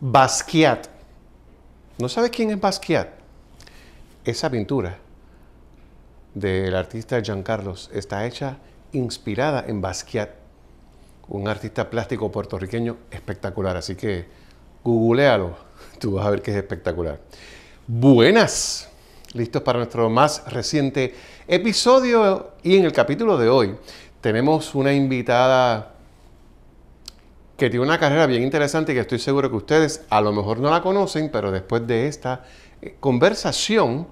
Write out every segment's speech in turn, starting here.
Basquiat. ¿No sabes quién es Basquiat? Esa pintura del artista Carlos está hecha inspirada en Basquiat, un artista plástico puertorriqueño espectacular. Así que googlealo, tú vas a ver que es espectacular. Buenas, listos para nuestro más reciente episodio y en el capítulo de hoy tenemos una invitada que tiene una carrera bien interesante y que estoy seguro que ustedes a lo mejor no la conocen, pero después de esta eh, conversación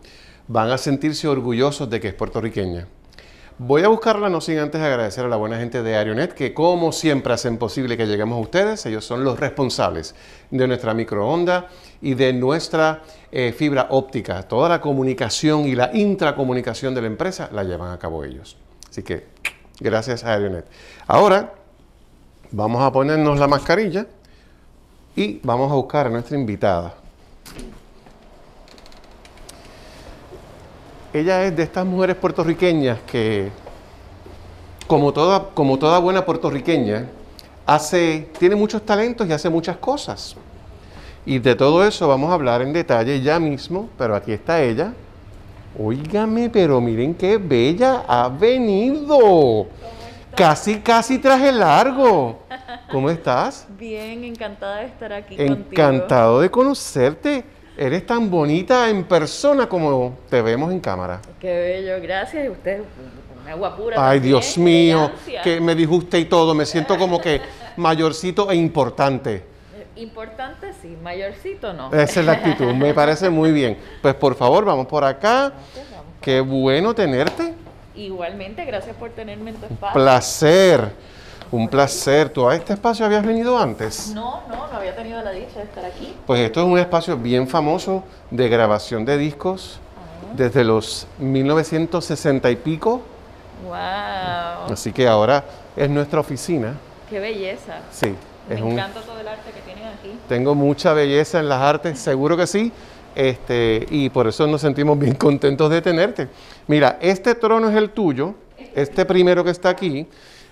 van a sentirse orgullosos de que es puertorriqueña. Voy a buscarla, no sin antes agradecer a la buena gente de Arionet, que como siempre hacen posible que lleguemos a ustedes. Ellos son los responsables de nuestra microonda y de nuestra eh, fibra óptica. Toda la comunicación y la intracomunicación de la empresa la llevan a cabo ellos. Así que gracias a Arionet. Ahora vamos a ponernos la mascarilla y vamos a buscar a nuestra invitada. Ella es de estas mujeres puertorriqueñas que, como toda, como toda buena puertorriqueña, hace, tiene muchos talentos y hace muchas cosas. Y de todo eso vamos a hablar en detalle ya mismo, pero aquí está ella. Óigame, pero miren qué bella ha venido. Casi, casi traje largo. ¿Cómo estás? Bien, encantada de estar aquí contigo. Encantado de conocerte. Eres tan bonita en persona como te vemos en cámara. Qué bello, gracias. Y usted, una guapura. Ay, Dios mío, que me disguste y todo. Me siento como que mayorcito e importante. Eh, importante sí, mayorcito no. Esa es la actitud, me parece muy bien. Pues por favor, vamos por acá. Qué bueno tenerte. Igualmente, gracias por tenerme en tu espacio. Placer. Un placer. ¿Tú a este espacio habías venido antes? No, no, no había tenido la dicha de estar aquí. Pues esto es un espacio bien famoso de grabación de discos ah. desde los 1960 y pico. ¡Wow! Así que ahora es nuestra oficina. ¡Qué belleza! Sí. Me encanta todo el arte que tienen aquí. Tengo mucha belleza en las artes, seguro que sí. Este, y por eso nos sentimos bien contentos de tenerte. Mira, este trono es el tuyo, este, este primero que está aquí.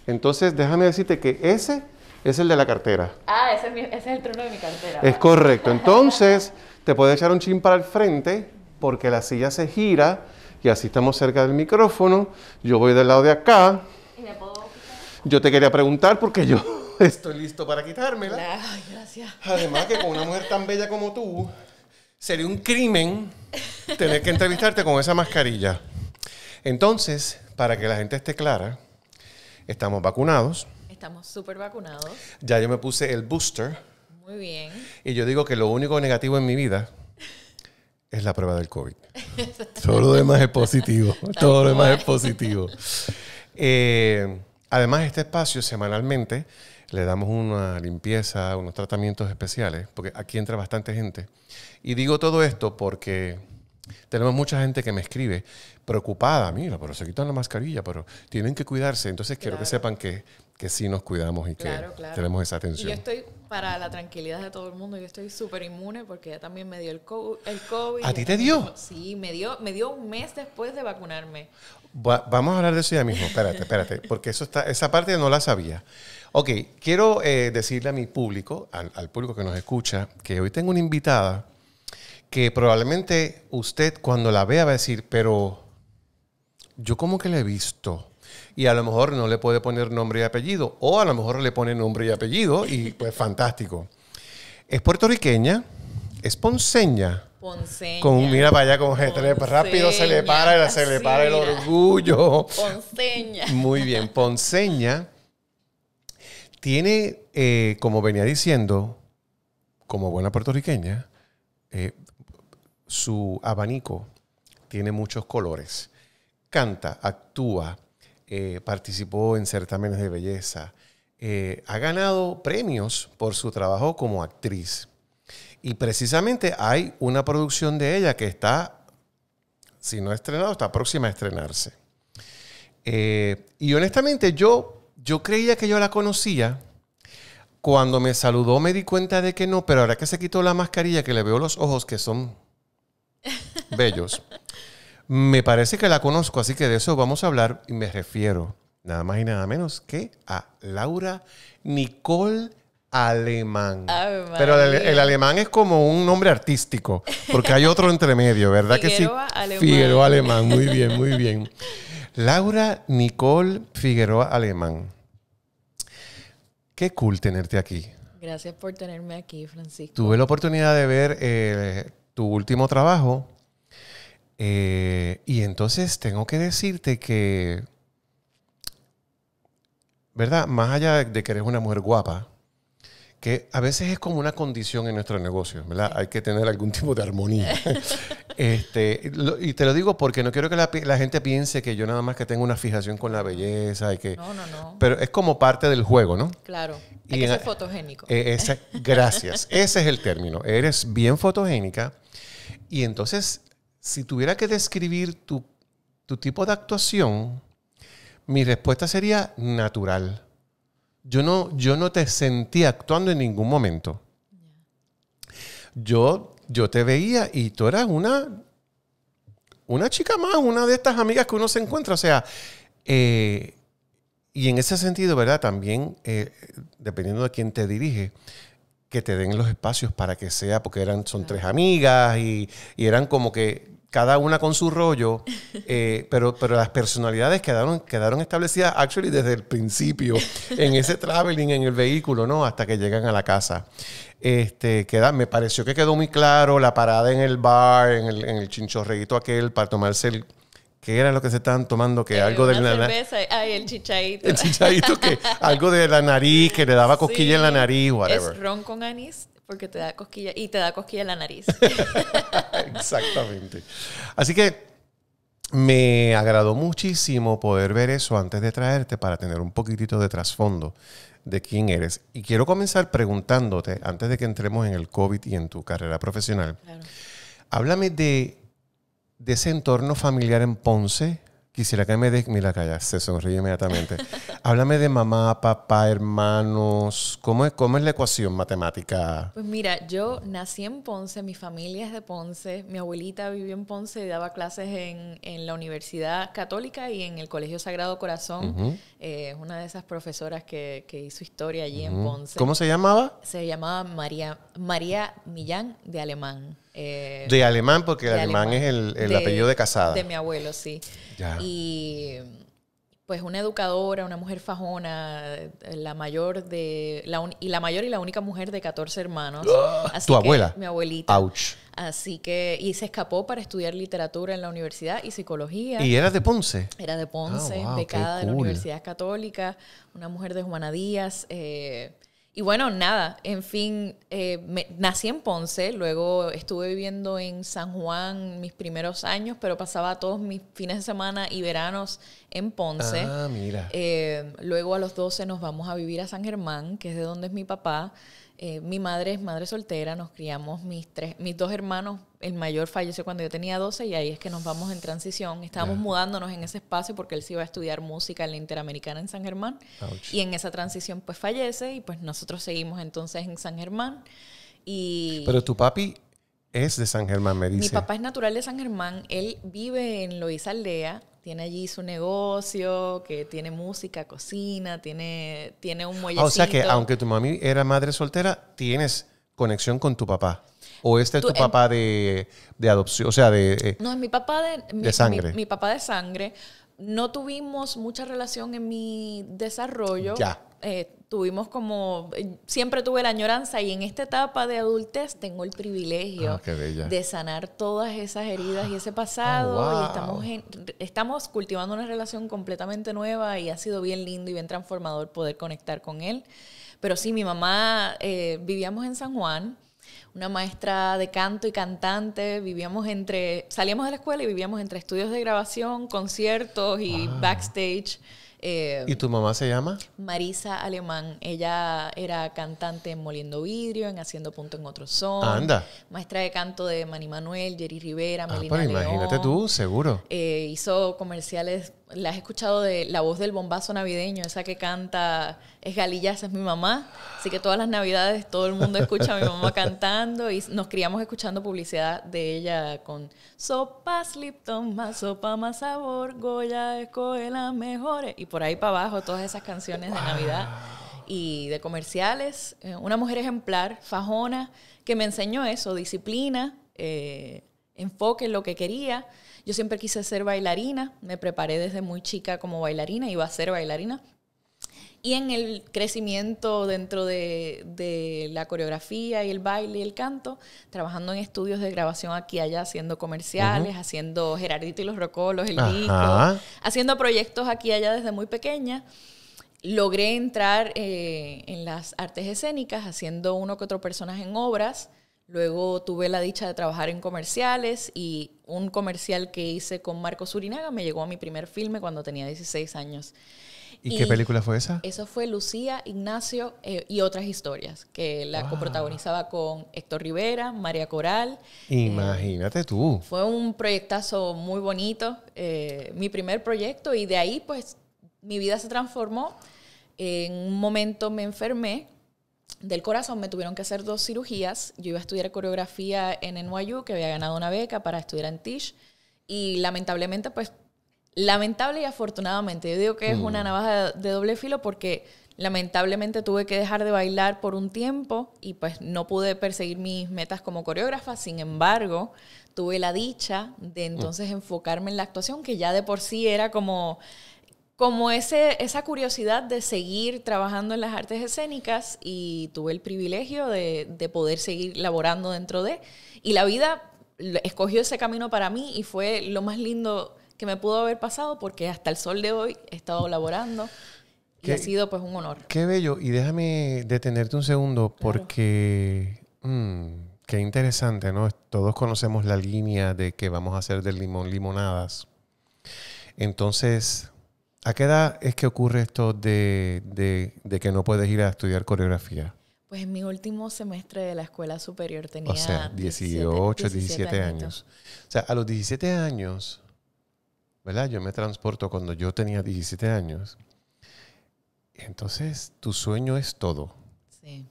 Entonces, déjame decirte que ese es el de la cartera. Ah, ese es, el trono de mi cartera. Es correcto. Entonces, te puedes echar un chin para el frente porque la silla se gira y así estamos cerca del micrófono. Yo voy del lado de acá. ¿Y me puedo Yo te quería preguntar porque yo estoy listo para quitármela. Ay, gracias. Además que con una mujer tan bella como tú, sería un crimen tener que entrevistarte con esa mascarilla. Entonces, para que la gente esté clara, Estamos vacunados. Estamos súper vacunados. Ya yo me puse el booster. Muy bien. Y yo digo que lo único negativo en mi vida es la prueba del COVID. Todo lo demás es positivo. Todo lo demás es positivo. Eh, además, este espacio semanalmente le damos una limpieza, unos tratamientos especiales, porque aquí entra bastante gente. Y digo todo esto porque tenemos mucha gente que me escribe preocupada, mira, pero se quitan la mascarilla, pero tienen que cuidarse. Entonces quiero que sepan que, que sí nos cuidamos y que tenemos esa atención. yo estoy, para la tranquilidad de todo el mundo, yo estoy súper inmune porque ya también me dio el COVID. ¿A ti te dio? Sí, me dio, me dio un mes después de vacunarme. vamos a hablar de eso ya mismo, espérate, espérate, porque eso está, esa parte no la sabía. Ok, quiero eh, decirle a mi público, al público que nos escucha, que hoy tengo una invitada que probablemente usted cuando la vea va a decir, pero yo como que la he visto. Y a lo mejor no le puede poner nombre y apellido, o a lo mejor le pone nombre y apellido y pues fantástico. Es puertorriqueña, es ponceña. Ponceña. Con, mira para allá con g rápido se le para, se le para el orgullo. Ponceña. Muy bien, ponceña tiene, eh, como venía diciendo, como buena puertorriqueña, eh, su abanico tiene muchos colores. Canta, actúa, eh, participó en certámenes de belleza, eh, ha ganado premios por su trabajo como actriz. Y precisamente hay una producción de ella que está, si no ha estrenado, está próxima a estrenarse. Eh, y honestamente yo, yo creía que yo la conocía. Cuando me saludó me di cuenta de que no, pero ahora que se quitó la mascarilla, que le veo los ojos que son bellos. Me parece que la conozco, así que de eso vamos a hablar y me refiero nada más y nada menos que a Laura Nicole Alemán. Pero el, alemán es como un nombre artístico, porque hay otro entre medio, ¿verdad Figueroa que sí? Alemán. Figueroa Alemán, muy bien, muy bien. Laura Nicole Figueroa Alemán. Qué cool tenerte aquí. Gracias por tenerme aquí, Francisco. Tuve la oportunidad de ver eh, tu último trabajo. Eh, y entonces tengo que decirte que, ¿verdad? Más allá de que eres una mujer guapa, que a veces es como una condición en nuestro negocio, ¿verdad? Hay que tener algún tipo de armonía. este, y te lo digo porque no quiero que la, gente piense que yo nada más que tengo una fijación con la belleza y que... No, no, no. Pero es como parte del juego, ¿no? Claro. y que fotogénico. Eh, gracias. Ese es el término. Eres bien fotogénica y entonces, si tuviera que describir tu, tipo de actuación, mi respuesta sería natural. Yo no, yo no te sentí actuando en ningún momento. Yo, yo te veía y tú eras una, una chica más, una de estas amigas que uno se encuentra. O sea, eh, y en ese sentido, ¿verdad? También, eh, dependiendo de quién te dirige, que te den los espacios para que sea, porque eran, son tres amigas y, eran como que cada una con su rollo, eh, pero, pero las personalidades quedaron, quedaron establecidas actually desde el principio, en ese traveling, en el vehículo, ¿no? Hasta que llegan a la casa. Este, queda, me pareció que quedó muy claro la parada en el bar, en el, en el chinchorreguito aquel, para tomarse el, ¿Qué era lo que se estaban tomando? Que eh, algo del nariz. Ay, el chichaito. El chichaito que algo de la nariz, que le daba cosquilla en la nariz, whatever. Es ron con anís porque te da cosquilla y te da cosquilla en la nariz. Exactamente. Así que me agradó muchísimo poder ver eso antes de traerte para tener un poquitito de trasfondo de quién eres. Y quiero comenzar preguntándote, antes de que entremos en el COVID y en tu carrera profesional, háblame de de ese entorno familiar en Ponce, quisiera que me des, mira, calla, se sonríe inmediatamente. Háblame de mamá, papá, hermanos, ¿Cómo es, ¿cómo es la ecuación matemática? Pues mira, yo nací en Ponce, mi familia es de Ponce, mi abuelita vivió en Ponce y daba clases en, en la Universidad Católica y en el Colegio Sagrado Corazón. Eh, es una de esas profesoras que, que hizo historia allí en Ponce. ¿Cómo se llamaba? Se llamaba María, María Millán de Alemán. Eh, de alemán, porque alemán, es el, apellido de casada. De mi abuelo, sí. Y pues una educadora, una mujer fajona, la mayor de la y la mayor y la única mujer de 14 hermanos. Así tu abuela. Mi abuelita. Ouch. Así que y se escapó para estudiar literatura en la universidad y psicología. ¿Y era de Ponce? Era de Ponce, ah, becada de la Universidad Católica, una mujer de Juana Díaz, eh, y bueno, nada, en fin, eh, nací en Ponce, luego estuve viviendo en San Juan mis primeros años, pero pasaba todos mis fines de semana y veranos en Ponce. Ah, mira. Eh, luego a los 12 nos vamos a vivir a San Germán, que es de donde es mi papá. Eh, mi madre es madre soltera, nos criamos mis tres, mis dos hermanos, el mayor falleció cuando yo tenía 12 y ahí es que nos vamos en transición. Estábamos mudándonos en ese espacio porque él se iba a estudiar música en la Interamericana en San Germán y en esa transición pues fallece y pues nosotros seguimos entonces en San Germán y... Pero tu papi es de San Germán, me dice. Mi papá es natural de San Germán, él vive en Loiza Aldea, tiene allí su negocio, que tiene música, cocina, tiene, tiene un muellecito. Ah, o sea que aunque tu mami era madre soltera, tienes conexión con tu papá. ¿O este es tu papá de, adopción? O sea, de... Eh, no, es mi papá de, mi, sangre. papá de sangre. No tuvimos mucha relación en mi desarrollo. Ya. Eh, tuvimos como, eh, siempre tuve la añoranza y en esta etapa de adultez tengo el privilegio ah, de sanar todas esas heridas y ese oh, pasado y estamos, estamos cultivando una relación completamente nueva y ha sido bien lindo y bien transformador poder conectar con él. Pero sí, mi mamá, eh, vivíamos en San Juan, una maestra de canto y cantante, vivíamos entre, salíamos de la escuela y vivíamos entre estudios de grabación, conciertos y backstage. Eh, ¿Y tu mamá se llama? Marisa Alemán. Ella era cantante en Moliendo Vidrio, en Haciendo Punto en Otro Son. Anda. Maestra de canto de Manny Manuel, Jerry Rivera, ah, Melina imagínate tú, seguro. Eh, hizo comerciales ¿La has escuchado de la voz del bombazo navideño? Esa que canta, es galillas es mi mamá. Así que todas las navidades todo el mundo escucha a mi mamá cantando y nos criamos escuchando publicidad de ella con Sopa Lipton, más sopa, más sabor, Goya escoge las mejores. Y por ahí para abajo todas esas canciones de Navidad y de comerciales. Eh, una mujer ejemplar, fajona, que me enseñó eso, disciplina. Eh, enfoque en lo que quería. Yo siempre quise ser bailarina, me preparé desde muy chica como bailarina, iba a ser bailarina. Y en el crecimiento dentro de, de la coreografía y el baile y el canto, trabajando en estudios de grabación aquí y allá, haciendo comerciales, haciendo Gerardito y los Rocolos, el disco, haciendo proyectos aquí y allá desde muy pequeña logré entrar eh, en las artes escénicas haciendo uno que otro personaje en obras, Luego tuve la dicha de trabajar en comerciales y un comercial que hice con Marco Surinaga me llegó a mi primer filme cuando tenía 16 años. ¿Y, qué película fue esa? Eso fue Lucía, Ignacio eh, y otras historias, que la coprotagonizaba con Héctor Rivera, María Coral. Imagínate tú. Eh, fue un proyectazo muy bonito, eh, mi primer proyecto, y de ahí pues mi vida se transformó. En un momento me enfermé del corazón me tuvieron que hacer dos cirugías. Yo iba a estudiar coreografía en NYU, que había ganado una beca para estudiar en Tisch. Y lamentablemente, pues, lamentable y afortunadamente, yo digo que es una mm. navaja de doble filo porque lamentablemente tuve que dejar de bailar por un tiempo y pues no pude perseguir mis metas como coreógrafa. Sin embargo, tuve la dicha de mm. entonces enfocarme en la actuación, que ya de por sí era como como ese, esa curiosidad de seguir trabajando en las artes escénicas y tuve el privilegio de, poder seguir laborando dentro de. Y la vida escogió ese camino para mí y fue lo más lindo que me pudo haber pasado porque hasta el sol de hoy he estado laborando y ha sido pues un honor. Qué bello. Y déjame detenerte un segundo porque... Mm, qué interesante, ¿no? Todos conocemos la línea de que vamos a hacer del limón limonadas. Entonces, ¿A qué edad es que ocurre esto de, que no puedes ir a estudiar coreografía? Pues en mi último semestre de la escuela superior tenía... O sea, 18, 17, años. O sea, a los 17 años, ¿verdad? Yo me transporto cuando yo tenía 17 años. Entonces, tu sueño es todo. Sí.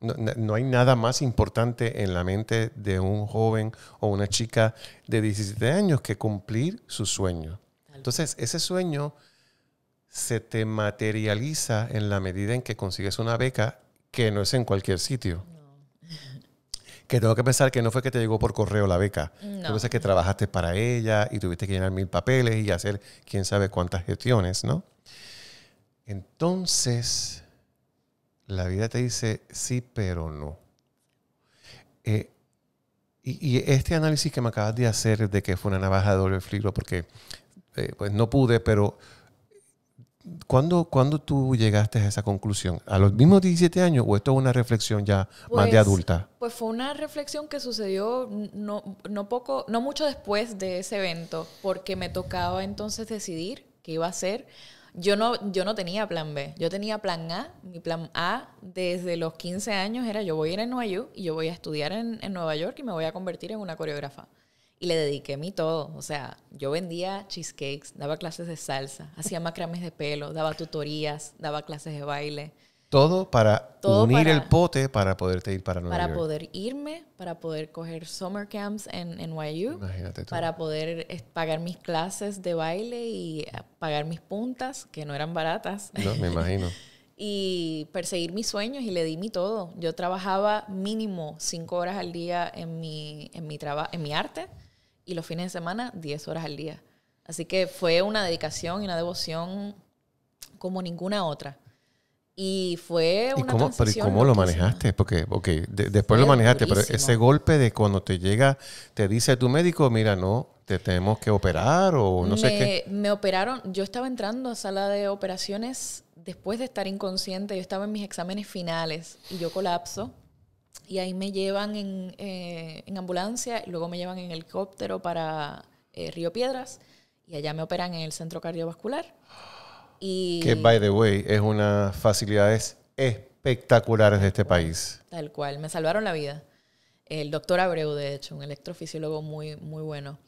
No, no, hay nada más importante en la mente de un joven o una chica de 17 años que cumplir su sueño. Entonces, ese sueño se te materializa en la medida en que consigues una beca que no es en cualquier sitio. Que tengo que pensar que no fue que te llegó por correo la beca. No. Tú que trabajaste para ella y tuviste que llenar mil papeles y hacer quién sabe cuántas gestiones, ¿no? Entonces, la vida te dice sí, pero no. Eh, y, este análisis que me acabas de hacer de que fue una navaja de doble filo, porque eh, pues no pude, pero ¿cuándo, tú llegaste a esa conclusión? ¿A los mismos 17 años o esto es una reflexión ya más de pues, adulta? Pues fue una reflexión que sucedió no, poco, no mucho después de ese evento, porque me tocaba entonces decidir qué iba a hacer. Yo no, yo no tenía plan B, yo tenía plan A. Mi plan A desde los 15 años era yo voy a ir a Nueva York y yo voy a estudiar en, en Nueva York y me voy a convertir en una coreógrafa y le dediqué mi todo. O sea, yo vendía cheesecakes, daba clases de salsa, hacía macrames de pelo, daba tutorías, daba clases de baile. Todo para unir el pote para poderte ir para Nueva Para poder irme, para poder coger summer camps en, NYU. Para poder pagar mis clases de baile y eh, pagar mis puntas, que no eran baratas. No, me imagino. y perseguir mis sueños y le di mi todo. Yo trabajaba mínimo cinco horas al día en mi, en en mi arte y los fines de semana 10 horas al día. Así que fue una dedicación y una devoción como ninguna otra. Y fue una ¿Y cómo, ¿y cómo lo manejaste? Porque, después lo manejaste, pero ese golpe de cuando te llega, te dice tu médico, mira, no, te tenemos que operar o no sé qué. Me operaron, yo estaba entrando a sala de operaciones después de estar inconsciente, yo estaba en mis exámenes finales y yo colapso y ahí me llevan en, eh, en ambulancia, y luego me llevan en helicóptero para eh, Río Piedras y allá me operan en el centro cardiovascular. Y, que, by the way, es una facilidades espectaculares de este país. Tal cual, me salvaron la vida. El doctor Abreu, de hecho, un electrofisiólogo muy, muy bueno.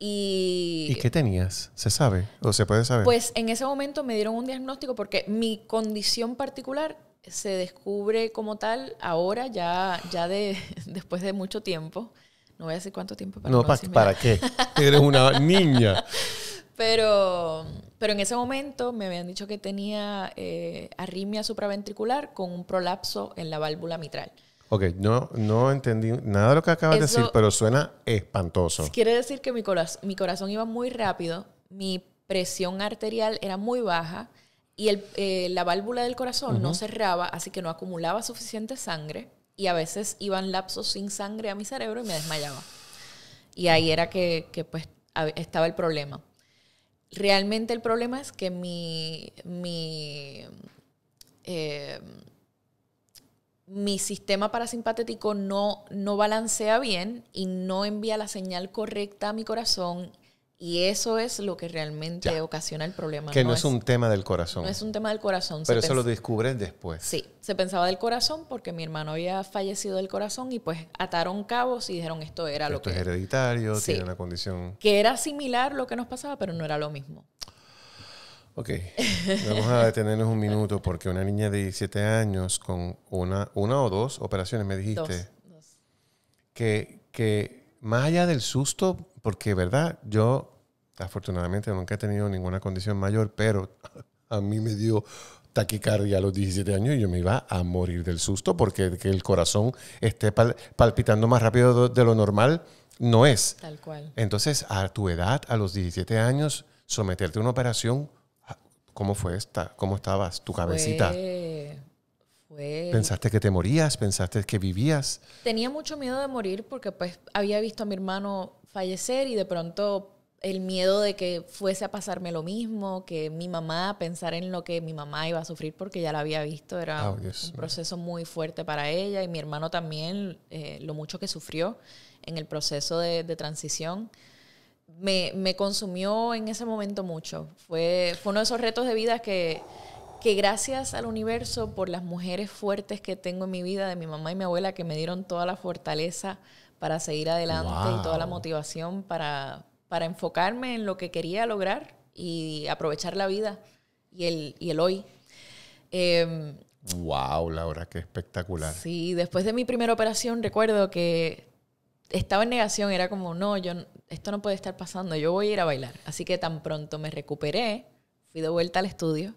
Y, ¿Y qué tenías? ¿Se sabe? ¿O se puede saber? Pues en ese momento me dieron un diagnóstico porque mi condición particular se descubre como tal ahora, ya, ya después de mucho tiempo. No voy a decir cuánto tiempo para no, ¿para qué? Eres una niña. Pero, pero en ese momento me habían dicho que tenía eh, arritmia supraventricular con un prolapso en la válvula mitral. Ok, no, no entendí nada de lo que acabas de decir, pero suena espantoso. Quiere decir que mi, mi corazón iba muy rápido, mi presión arterial era muy baja y eh, la válvula del corazón no cerraba, así que no acumulaba suficiente sangre y a veces iban lapsos sin sangre a mi cerebro y me desmayaba. Y ahí era que, pues estaba el problema. Realmente el problema es que mi, mi, eh, mi sistema parasimpatético no, no balancea bien y no envía la señal correcta a mi corazón y eso es lo que realmente ocasiona el problema. Que no, es, un tema del corazón. No es un tema del corazón. Pero eso lo descubren después. Sí, se pensaba del corazón porque mi hermano había fallecido del corazón y pues ataron cabos y dijeron esto era lo que... Esto es hereditario, tiene una condición... Que era similar lo que nos pasaba, pero no era lo mismo. Ok, vamos a detenernos un minuto porque una niña de 17 años con una, una o dos operaciones, me dijiste, dos, Que, que más allá del susto porque, ¿verdad? Yo, afortunadamente, nunca he tenido ninguna condición mayor, pero a mí me dio taquicardia a los 17 años y yo me iba a morir del susto porque que el corazón esté palpitando más rápido de lo normal no es. Tal cual. Entonces, a tu edad, a los 17 años, someterte a una operación, ah, ¿cómo fue esta? ¿Cómo estabas? ¿Tu cabecita? Fue, ¿Pensaste que te morías? ¿Pensaste que vivías? Tenía mucho miedo de morir porque pues había visto a mi hermano fallecer y de pronto el miedo de que fuese a pasarme lo mismo, que mi mamá, pensar en lo que mi mamá iba a sufrir porque ya la había visto, era oh, un proceso muy fuerte para ella y mi hermano también, eh, lo mucho que sufrió en el proceso de, transición. Me, consumió en ese momento mucho. Fue, fue uno de esos retos de vida que, que gracias al universo, por las mujeres fuertes que tengo en mi vida, de mi mamá y mi abuela, que me dieron toda la fortaleza para seguir adelante y toda la motivación para, para enfocarme en lo que quería lograr y aprovechar la vida y el, y el hoy. Em, wow, Laura, qué espectacular. Sí, después de mi primera operación recuerdo que estaba en negación, era como, no, yo, esto no puede estar pasando, yo voy a ir a bailar. Así que tan pronto me recuperé, fui de vuelta al estudio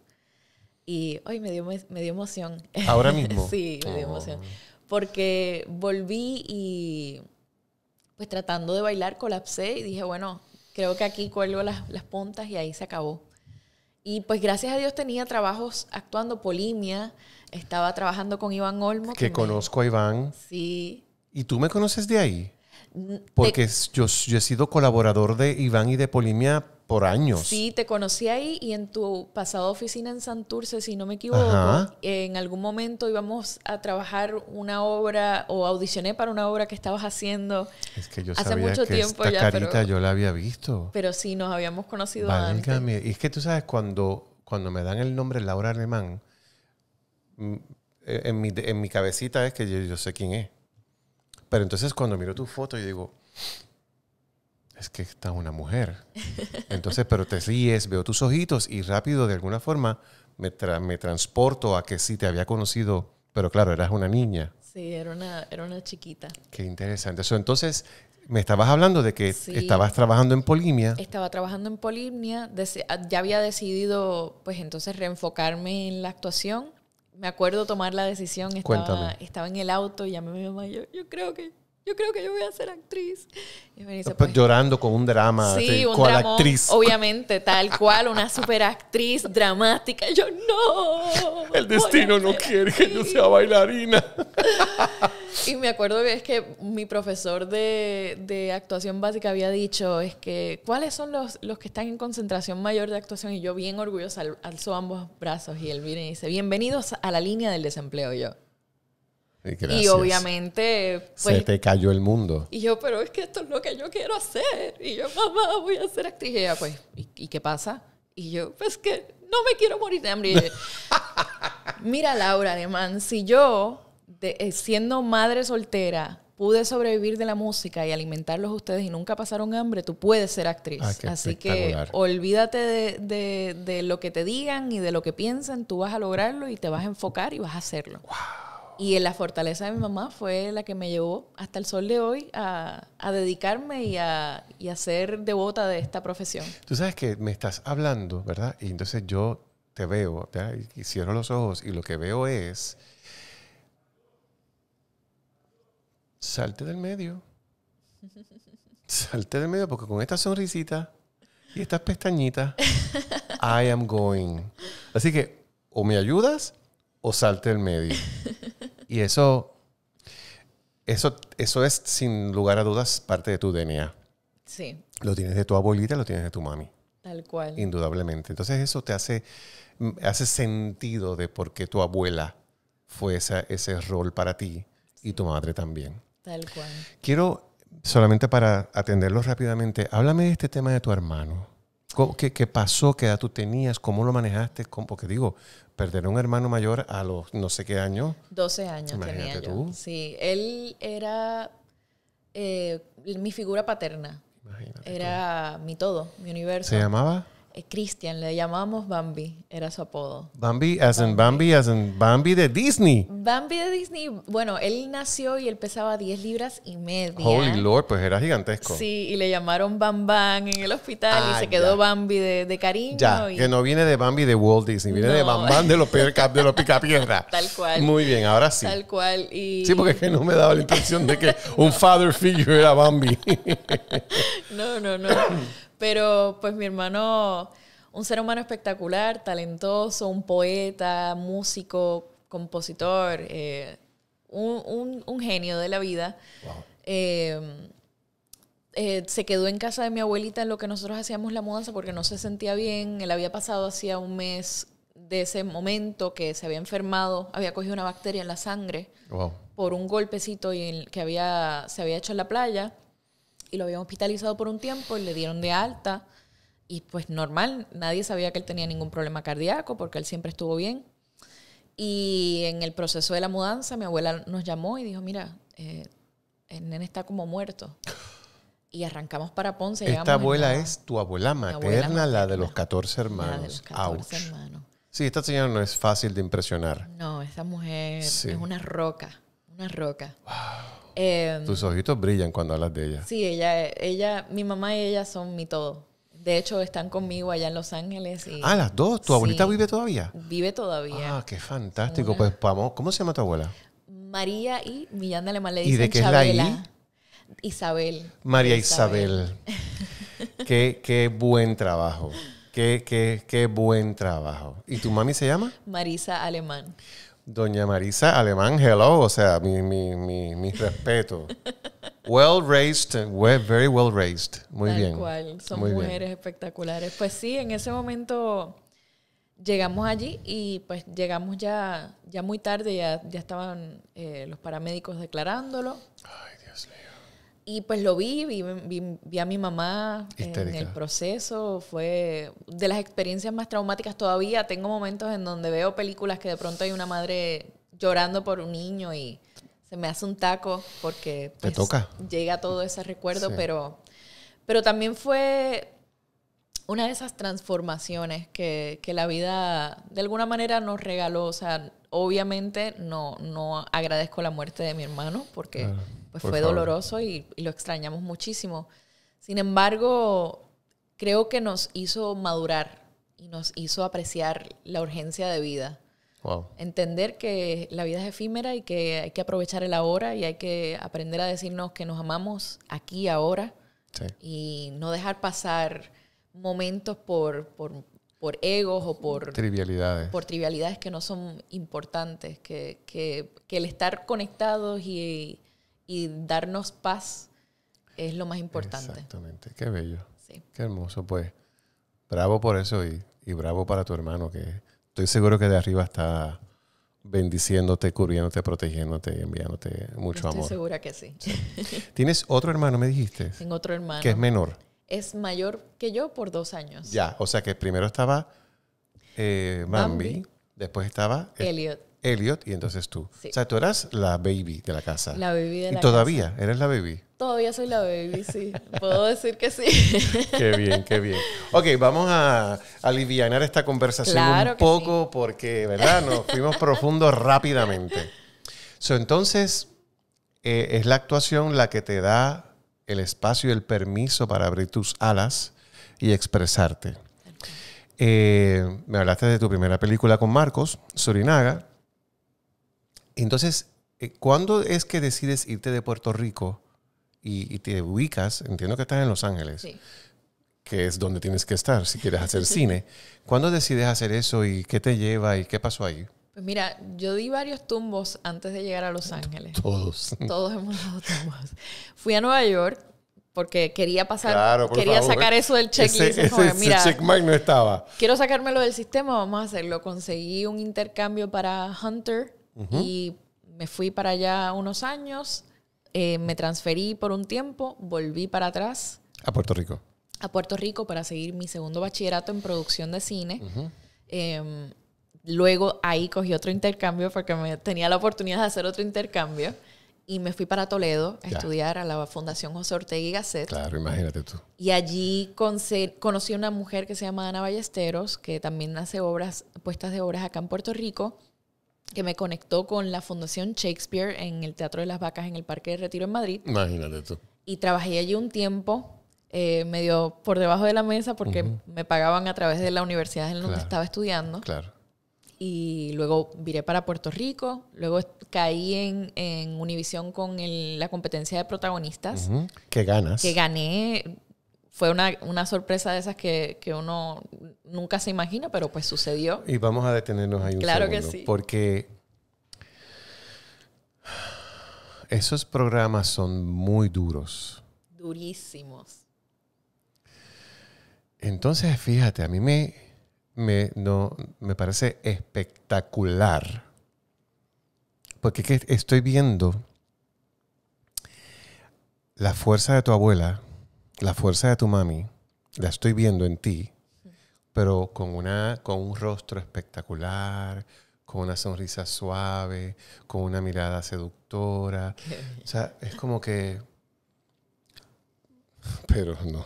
y hoy me dio, me dio emoción. Ahora mismo. sí, me dio emoción. Oh. Porque volví y pues tratando de bailar colapsé y dije, bueno, creo que aquí cuelgo las, puntas y ahí se acabó. Y pues gracias a Dios tenía trabajos actuando Polimia, estaba trabajando con Iván Olmo. Que, conozco a Iván. Sí. ¿Y tú me conoces de ahí? Mm, Porque yo, yo he sido colaborador de Iván y de Polimia por años. Sí, te conocí ahí y en tu pasada oficina en Santurce, si no me equivoco, en algún momento íbamos a trabajar una obra o audicioné para una obra que estabas haciendo. Es que yo sabía que esta carita yo la había visto. Pero sí, nos habíamos conocido antes. Y es que tú sabes, cuando, cuando me dan el nombre Laura Alemán, mm, eh, en mi, en mi cabecita es que yo, sé quién es. Pero entonces cuando miro tu foto, y digo es que está una mujer. Entonces, pero te ríes, veo tus ojitos y rápido, de alguna forma, me, me transporto a que sí te había conocido, pero claro, eras una niña. Sí, era una, chiquita. Qué interesante. Eso, entonces, me estabas hablando de que estabas trabajando en Polimia. Estaba trabajando en Polimia, ah, ya había decidido, pues entonces, reenfocarme en la actuación. Me acuerdo tomar la decisión, estaba, estaba en el auto y llamé a mi mamá, yo creo que yo creo que yo voy a ser actriz. Y me pues, llorando con un drama, sí, la actriz. Obviamente, tal cual, una superactriz dramática. yo, no. El destino no quiere que yo sea bailarina. y me acuerdo que es que mi profesor de, de, actuación básica había dicho, es que, ¿cuáles son los, los que están en concentración mayor de actuación? Y yo bien orgullosa alzó ambos brazos y él viene y dice, bienvenidos a la línea del desempleo. yo, eh, y obviamente... Pues, Se te cayó el mundo. Y yo, pero es que esto es lo que yo quiero hacer. Y yo, mamá, voy a ser actriz. Y ella, pues, ¿y, qué pasa? Y yo, pues que no me quiero morir de hambre. Mira, Laura además, si yo, eh, siendo madre soltera, pude sobrevivir de la música y alimentarlos a ustedes y nunca pasaron hambre, tú puedes ser actriz. Ah, Así que olvídate de, de, de, lo que te digan y de lo que piensan, tú vas a lograrlo y te vas a enfocar y vas a hacerlo. Y en la fortaleza de mi mamá fue la que me llevó hasta el sol de hoy a, a dedicarme y a, y ser devota de esta profesión. Tú sabes que me estás hablando, ¿verdad? Y entonces yo te veo, y cierro los ojos y lo que veo es, salte del medio. Salte del medio porque con esta sonrisita y estas pestañitas, I am going. Así que o me ayudas o salte del medio. Y eso, eso, eso es sin lugar a dudas parte de tu DNA. Sí. Lo tienes de tu abuelita, lo tienes de tu mami. Tal cual. Indudablemente. Entonces eso te hace, mm, hace sentido de por qué tu abuela fue ese rol para ti y tu madre también. Tal cual. Quiero, solamente para atenderlo rápidamente, háblame de este tema de tu hermano. ¿Qué, qué pasó? ¿Qué edad tú tenías? ¿Cómo lo manejaste? Porque digo, perder un hermano mayor a los no sé qué años. 12 años tenía yo. Sí, él era eh, mi figura paterna. Imagínate era mi todo, mi universo. ¿Se llamaba? Christian, le llamábamos Bambi, era su apodo. Bambi, as in Bambi, as in Bambi de Disney. Bambi de Disney, bueno, él nació y él pesaba 10 libras y media. Holy Lord, pues era gigantesco. Sí, y le llamaron Bambán en el hospital y ah, se quedó Bambi de, cariño. Ya, que no viene de Bambi de Walt Disney, viene de Bambán de los, de los Tal cual. Muy bien, ahora sí. Tal cual. Sí, porque es que no me daba la impresión de que un father figure era Bambi. no, no, no. Pero pues mi hermano, un ser humano espectacular, talentoso, un poeta, músico, compositor, eh, un, genio de la vida. Eh, eh, se quedó en casa de mi abuelita en lo que nosotros hacíamos la mudanza porque no se sentía bien. Él había pasado hacía un mes de ese momento que se había enfermado, había cogido una bacteria en la sangre por un golpecito y que había, se había hecho en la playa y lo habían hospitalizado por un tiempo y le dieron de alta. Y pues normal, nadie sabía que él tenía ningún problema cardíaco porque él siempre estuvo bien. Y en el proceso de la mudanza, mi abuela nos llamó y dijo, mira, eh, el nene está como muerto. Y arrancamos para Ponce. Esta abuela es tu abuela materna, la de los 14 hermanos. Sí, esta señora no es fácil de impresionar. No, esta mujer es una roca, una roca. Wow. Em, Tus ojitos brillan cuando hablas de ella. Sí, ella, ella, mi mamá y ella son mi todo. De hecho, están conmigo allá en Los Ángeles. Y, ah, las dos. ¿Tu abuelita vive todavía? Vive todavía. Ah, qué fantástico. Pues vamos, ¿cómo se llama tu abuela? María y Millán de Alemán le dicen ¿Y de qué es la Isabel. María Isabel. qué, buen trabajo. Qué, qué, qué buen trabajo. ¿Y tu mami se llama? Marisa Alemán. Doña Marisa Alemán, hello, o sea, mi, mi, mi, mi respeto. Well raised, very well raised. Muy Tal bien. Cual. Son mujeres espectaculares. Pues sí, en ese momento llegamos allí y pues llegamos ya, ya muy tarde, ya, ya estaban eh, los paramédicos declarándolo. Ay y pues lo vi, vi, a mi mamá en el proceso, fue de las experiencias más traumáticas todavía. Tengo momentos en donde veo películas que de pronto hay una madre llorando por un niño y se me hace un taco porque pues, llega todo ese recuerdo, pero, pero también fue una de esas transformaciones que, que la vida de alguna manera nos regaló, o Obviamente no, no agradezco la muerte de mi hermano porque pues fue doloroso y, lo extrañamos muchísimo. Sin embargo, creo que nos hizo madurar y nos hizo apreciar la urgencia de vida. Entender que la vida es efímera y que hay que aprovechar el ahora y hay que aprender a decirnos que nos amamos aquí, ahora. Y no dejar pasar momentos por por egos o por trivialidades. Por trivialidades que no son importantes, que, el estar conectados y, y, darnos paz es lo más importante. Exactamente, qué bello. Qué hermoso, pues. Bravo por eso y, bravo para tu hermano, que estoy seguro que de arriba está bendiciéndote, cubriéndote, protegiéndote y enviándote mucho amor. Estoy segura que sí. Tienes otro hermano, me dijiste. Tengo otro hermano. Que es menor es mayor que yo por dos años. Ya, o sea que primero estaba Mambi eh, después estaba eh, Elliot. Elliot y entonces tú. O sea, tú eras la baby de la casa. La baby de la ¿Y todavía eres la baby? Todavía soy la baby, sí. Puedo decir que sí. qué bien, qué bien. Ok, vamos a aliviar esta conversación un poco porque, ¿verdad? Nos fuimos profundos rápidamente. So, entonces, eh, es la actuación la que te da el espacio y el permiso para abrir tus alas y expresarte. Eh, me hablaste de tu primera película con Marcos Surinaga. Entonces, eh, ¿cuándo es que decides irte de Puerto Rico y, te ubicas? Entiendo que estás en Los Ángeles, que es donde tienes que estar si quieres hacer cine. ¿Cuándo decides hacer eso y qué te lleva y qué pasó ahí? Pues mira, yo di varios tumbos antes de llegar a Los Ángeles. Todos. Todos hemos dado tumbos. Fui a Nueva York porque quería pasar, quería sacar eso del checklist. Ese, mira, no estaba. Quiero sacármelo del sistema, vamos a hacerlo. Conseguí un intercambio para Hunter y me fui para allá unos años. Eh, me transferí por un tiempo, volví para atrás. A Puerto Rico. A Puerto Rico para seguir mi segundo bachillerato en producción de cine luego ahí cogí otro intercambio porque me, tenía la oportunidad de hacer otro intercambio y me fui para Toledo a estudiar a la Fundación José Ortega y Gasset. Claro, imagínate tú. Y allí conocí a una mujer que se llama Ana Ballesteros, que también hace obras, puestas de obras acá en Puerto Rico, que me conectó con la Fundación Shakespeare en el Teatro de las Vacas en el Parque de Retiro en Madrid. Imagínate tú. Y trabajé allí un tiempo, eh, medio por debajo de la mesa, porque me pagaban a través de la universidad en donde estaba estudiando. Claro y luego viré para Puerto Rico, luego caí en, en Univisión con la competencia de protagonistas. Que ganas. Que gané. Fue una, sorpresa de esas que, uno nunca se imagina, pero pues sucedió. Y vamos a detenernos ahí un segundo. Claro que sí. Porque esos programas son muy duros. Durísimos. Entonces, fíjate, a mí me, me, no, me parece espectacular. Porque que estoy viendo la fuerza de tu abuela, la fuerza de tu mami, la estoy viendo en ti, pero con, una, con un rostro espectacular, con una sonrisa suave, con una mirada seductora. O sea, es como que... Pero no,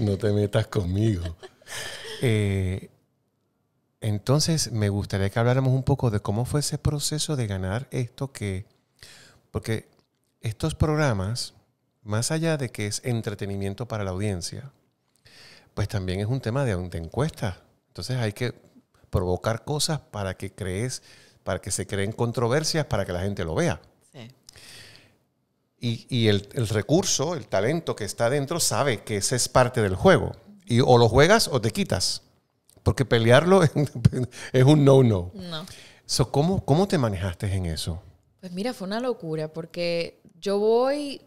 no te metas conmigo. Eh, entonces, me gustaría que habláramos un poco de cómo fue ese proceso de ganar esto que, porque estos programas, más allá de que es entretenimiento para la audiencia, pues también es un tema de, de encuestas. Entonces hay que provocar cosas para que crees, para que se creen controversias, para que la gente lo vea. Y, el, el, recurso, el talento que está dentro sabe que ese es parte del juego. Y o lo juegas o te quitas. Porque pelearlo es un no-no. No. So, ¿cómo, ¿Cómo te manejaste en eso? Pues mira, fue una locura porque yo voy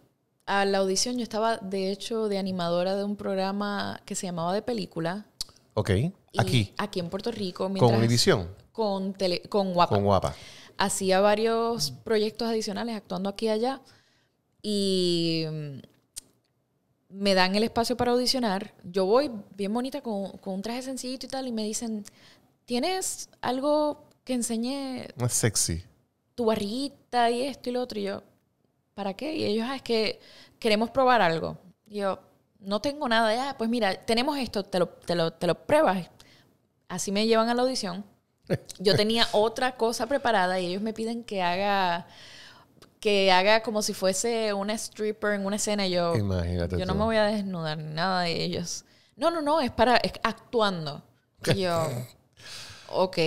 a la audición, yo estaba de hecho de animadora de un programa que se llamaba de película. Ok, aquí. Aquí en Puerto Rico. ¿Con Univisión? Con, tele, con Guapa. Con Guapa. Hacía varios proyectos adicionales actuando aquí y allá. Y mm, me dan el espacio para audicionar. Yo voy bien bonita con, un traje sencillito y tal, y me dicen, ¿tienes algo que enseñe? Más sexy. Tu barriguita y esto y lo otro. Y yo, ¿para qué? Y ellos, ah, es que queremos probar algo. yo, no tengo nada. Ya, pues mira, tenemos esto, te lo, te lo pruebas. Así me llevan a la audición. Yo tenía otra cosa preparada y ellos me piden que haga que haga como si fuese una stripper en una escena. Yo, yo no me voy a desnudar ni nada de ellos. No, no, no, es para es actuando. yo, ok.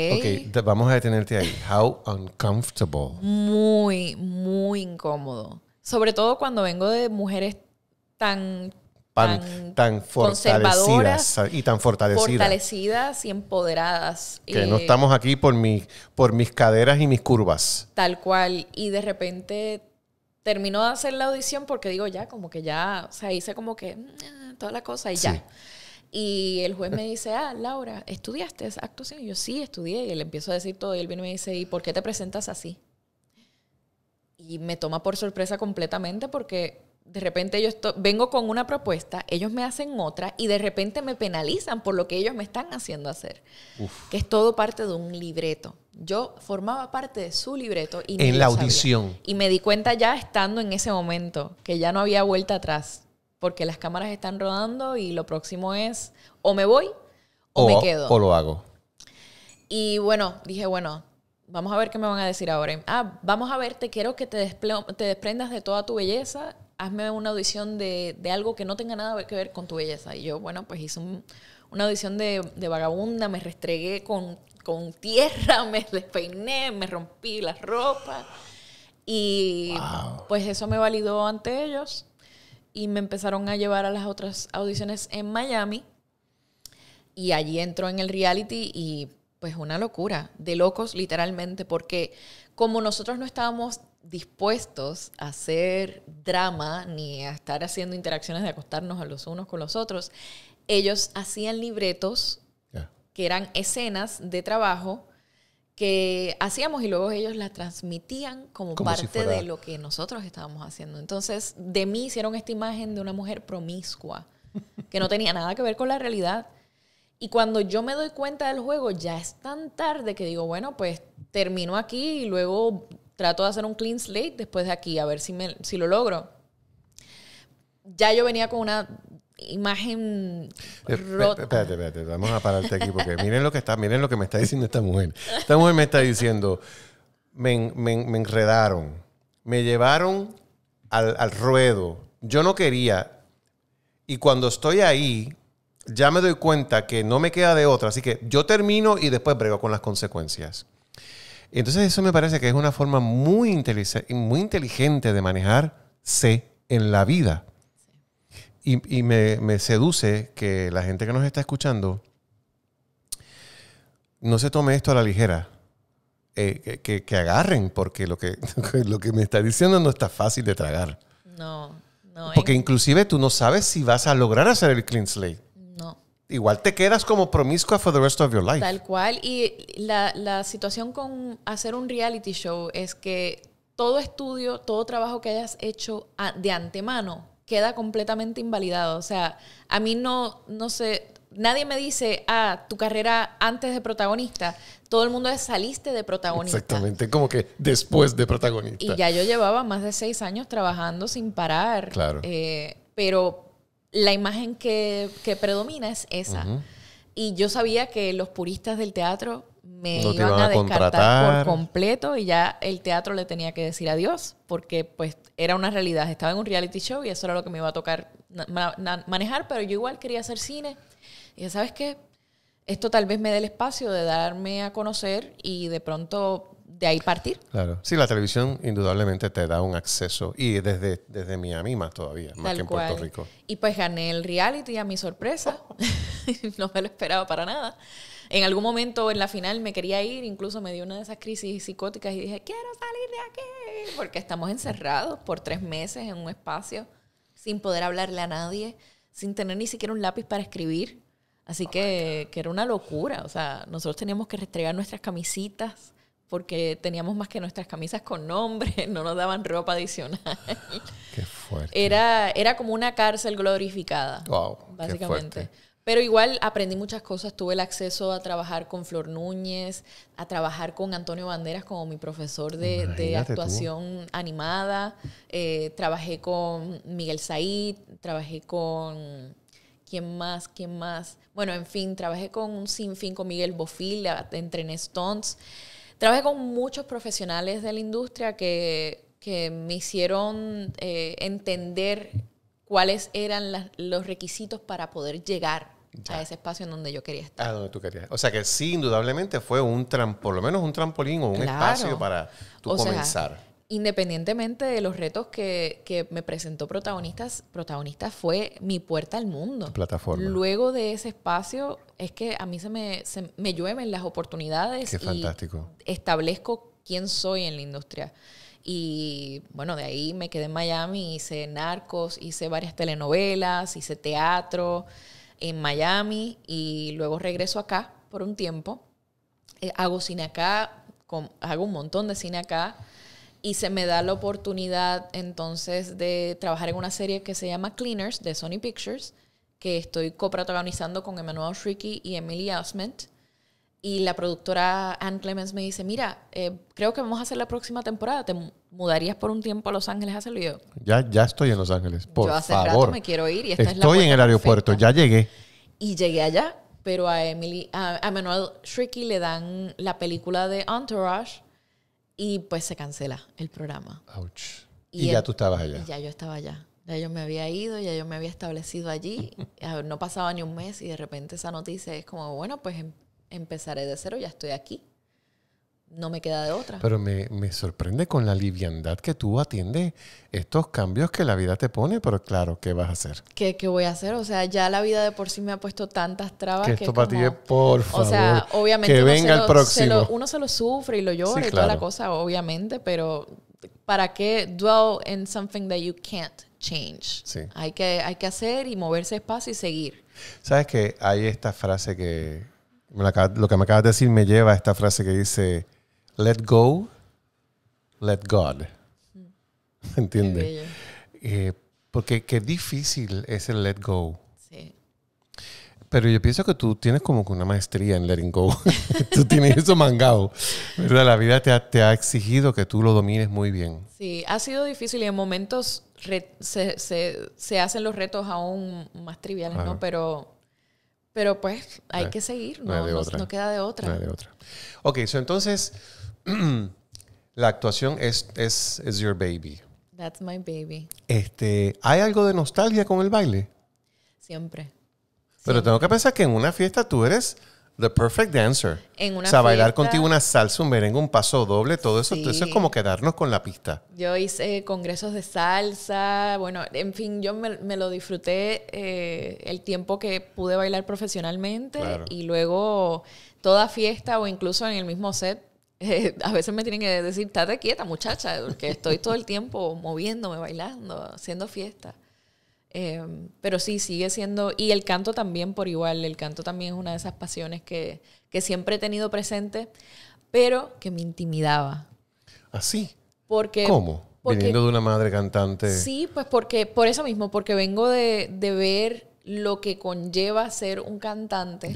vamos a detenerte ahí. How uncomfortable. Muy, muy incómodo. Sobre todo cuando vengo de mujeres tan tan, fortalecidas y tan fortalecidas. Fortalecidas y empoderadas. Que no eh, estamos aquí por, por mis caderas y mis curvas. Tal cual. Y de repente terminó de hacer la audición porque digo, ya, como que ya, o sea, hice como que mm, toda la cosa y ya. Y el juez me dice, ah, Laura, ¿estudiaste actuación? Y yo, sí, estudié. Y él empiezo a decir todo. Y él viene y me dice, ¿y por qué te presentas así? Y me toma por sorpresa completamente porque de repente yo vengo con una propuesta, ellos me hacen otra y de repente me penalizan por lo que ellos me están haciendo hacer, que es todo parte de un libreto. Yo formaba parte de su libreto y en la audición y me di cuenta ya estando en ese momento que ya no había vuelta atrás porque las cámaras están rodando y lo próximo es o me voy o, me quedo o lo hago. Y bueno, dije, bueno, vamos a ver qué me van a decir ahora. Ah, vamos a ver, te quiero que te, te, desprendas de toda tu belleza hazme una audición de, algo que no tenga nada que ver con tu belleza. Y yo, bueno, pues hice una audición de, vagabunda, me restregué con, con, tierra, me despeiné, me rompí las ropas Y pues eso me validó ante ellos y me empezaron a llevar a las otras audiciones en Miami. Y allí entró en el reality y pues una locura, de locos literalmente, porque como nosotros no estábamos dispuestos a hacer drama ni a estar haciendo interacciones de acostarnos a los unos con los otros. Ellos hacían libretos que eran escenas de trabajo que hacíamos y luego ellos las transmitían como, parte de lo que nosotros estábamos haciendo. Entonces, de mí hicieron esta imagen de una mujer promiscua, que no tenía nada que ver con la realidad. Y cuando yo me doy cuenta del juego, ya es tan tarde que digo, bueno, pues termino aquí y luego trato de hacer un clean slate después de aquí, a ver si, me, si lo logro. Ya yo venía con una imagen eh, rota. Espérate, espérate, vamos a pararte aquí porque miren lo que está, miren lo que me está diciendo esta mujer. Esta mujer me está diciendo, me, me, enredaron, me llevaron al, al ruedo, yo no quería y cuando estoy ahí ya me doy cuenta que no me queda de otra, así que yo termino y después brego con las consecuencias. Entonces eso me parece que es una forma muy, inteligente, muy inteligente de manejarse en la vida. Y, me, seduce que la gente que nos está escuchando no se tome esto a la ligera. Eh, que, agarren, porque lo que, lo que me está diciendo no está fácil de tragar. No, no. Porque inclusive tú no sabes si vas a lograr hacer el clean slate igual te quedas como promiscua for the rest of your life. Tal cual. Y la, la, situación con hacer un reality show es que todo estudio, todo trabajo que hayas hecho de antemano queda completamente invalidado. O sea, a mí no, no sé, nadie me dice, ah, tu carrera antes de protagonista. Todo el mundo es saliste de protagonista. Exactamente, como que después de protagonista. Y ya yo llevaba más de seis años trabajando sin parar. Claro. Eh, pero la imagen que, predomina es esa. Y yo sabía que los puristas del teatro me iban, a, descartar por completo y ya el teatro le tenía que decir adiós, porque pues era una realidad. Estaba en un reality show y eso era lo que me iba a tocar manejar, pero yo igual quería hacer cine. Y ya sabes que esto tal vez me dé el espacio de darme a conocer y de pronto de ahí partir. Claro. Sí, la televisión indudablemente te da un acceso y desde, desde Miami más todavía, más que en Puerto Rico. Y pues gané el reality a mi sorpresa. no me lo esperaba para nada. En algún momento en la final me quería ir, incluso me dio una de esas crisis psicóticas y dije, quiero salir de aquí, porque estamos encerrados por tres meses en un espacio sin poder hablarle a nadie, sin tener ni siquiera un lápiz para escribir. Así oh que, que, era una locura. O sea, nosotros teníamos que restregar nuestras camisitas porque teníamos más que nuestras camisas con nombre, no nos daban ropa adicional. Qué fuerte. Era, era como una cárcel glorificada, básicamente. Pero igual aprendí muchas cosas, tuve el acceso a trabajar con Flor Núñez, a trabajar con Antonio Banderas como mi profesor de, actuación animada, eh, trabajé con Miguel Said, trabajé con... ¿Quién más? ¿Quién más? Bueno, en fin, trabajé con un sinfín, con Miguel Bofil, entrené Stones. Trabajé con muchos profesionales de la industria que, que me hicieron eh, entender cuáles eran los requisitos para poder llegar a ese espacio en donde yo quería estar. A donde tú querías. O sea que sí, indudablemente fue un, por lo menos un trampolín o un espacio para tú comenzar independientemente de los retos que, que, me presentó Protagonistas, Protagonistas fue mi puerta al mundo. plataforma. Luego de ese espacio es que a mí se me, se, me llueven las oportunidades. Qué fantástico. Y establezco quién soy en la industria. Y bueno, de ahí me quedé en Miami, hice narcos, hice varias telenovelas, hice teatro en Miami y luego regreso acá por un tiempo. Eh, hago cine acá, con, hago un montón de cine acá y se me da la oportunidad entonces de trabajar en una serie que se llama Cleaners de Sony Pictures, que estoy coprotagonizando con Emmanuel Shriki y Emily Osment. Y la productora Ann Clemens me dice, mira, eh, creo que vamos a hacer la próxima temporada. ¿Te mudarías por un tiempo a Los Ángeles a hacer ya, ya estoy en Los Ángeles, por yo hace favor. me quiero ir y Estoy en el aeropuerto, ya llegué. Y llegué allá, pero a Emily, a, le dan la película de Entourage y pues se cancela el programa. Ouch. Y, ya tú estabas allá. ya yo estaba allá. Ya yo me había ido, ya yo me había establecido allí. Ah, no pasaba ni un mes y de repente esa noticia es como, bueno, pues em, empezaré de cero, ya estoy aquí no me queda de otra. Pero me, sorprende con la liviandad que tú atiendes estos cambios que la vida te pone, pero claro, ¿qué vas a hacer? ¿Qué, voy a hacer? O sea, ya la vida de por sí me ha puesto tantas trabas. Que, esto para ti es por favor. O sea, obviamente. Que venga el próximo. uno se lo sufre y lo llora y toda la cosa, obviamente, pero ¿para qué dwell in something that you can't change? Sí. Hay, que, hay que hacer y moverse espacio y seguir. ¿Sabes que Hay esta frase que. Lo que me acabas de decir me lleva a esta frase que dice, let go, let God. Mm. ¿Entiendes? Eh, porque qué difícil es el let go. Sí. Pero yo pienso que tú tienes como que una maestría en letting go. tú tienes eso mangado. La vida te ha, exigido que tú lo domines muy bien. Sí, ha sido difícil y en momentos se, hacen los retos aún más triviales, ¿no? Pero, pero pues hay que seguir, ¿no? No, queda de otra. No de otra. Ok, so entonces la actuación es, es, your baby. That's my baby. Este, ¿Hay algo de nostalgia con el baile? Siempre. Pero tengo que pensar que en una fiesta tú eres the perfect dancer. En una o sea, bailar contigo una salsa, un merengue, un paso doble, todo eso, entonces es como quedarnos con la pista. Yo hice eh, congresos de salsa, bueno, en fin, yo me, me lo disfruté eh, el tiempo que pude bailar profesionalmente y luego toda fiesta o incluso en el mismo set eh, a veces me tienen que decir, estate quieta muchacha, porque estoy todo el tiempo moviéndome, bailando, haciendo fiesta. Em, pero sí, sigue siendo, y el canto también por igual, el canto también es una de esas pasiones que, siempre he tenido presente, pero que me intimidaba. ¿Así? ¿Ah, porque, ¿Cómo? Viniendo de una madre cantante. Sí, pues porque, por eso mismo, porque vengo de, de ver lo que conlleva ser un cantante.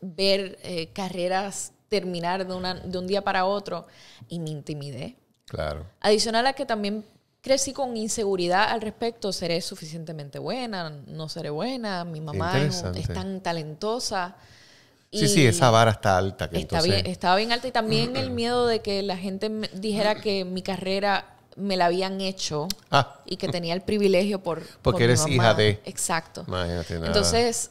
Ver eh, carreras terminar de, de un día para otro y me intimidé. Claro. Adicional a que también crecí con inseguridad al respecto, seré suficientemente buena, no seré buena, mi mamá es, tan talentosa. sí, sí, esa vara está alta. Que está bien, estaba bien alta y también el miedo de que la gente dijera que mi carrera me la habían hecho ah. y que tenía el privilegio por... Porque eres hija de... Exacto. Imagínate nada. Entonces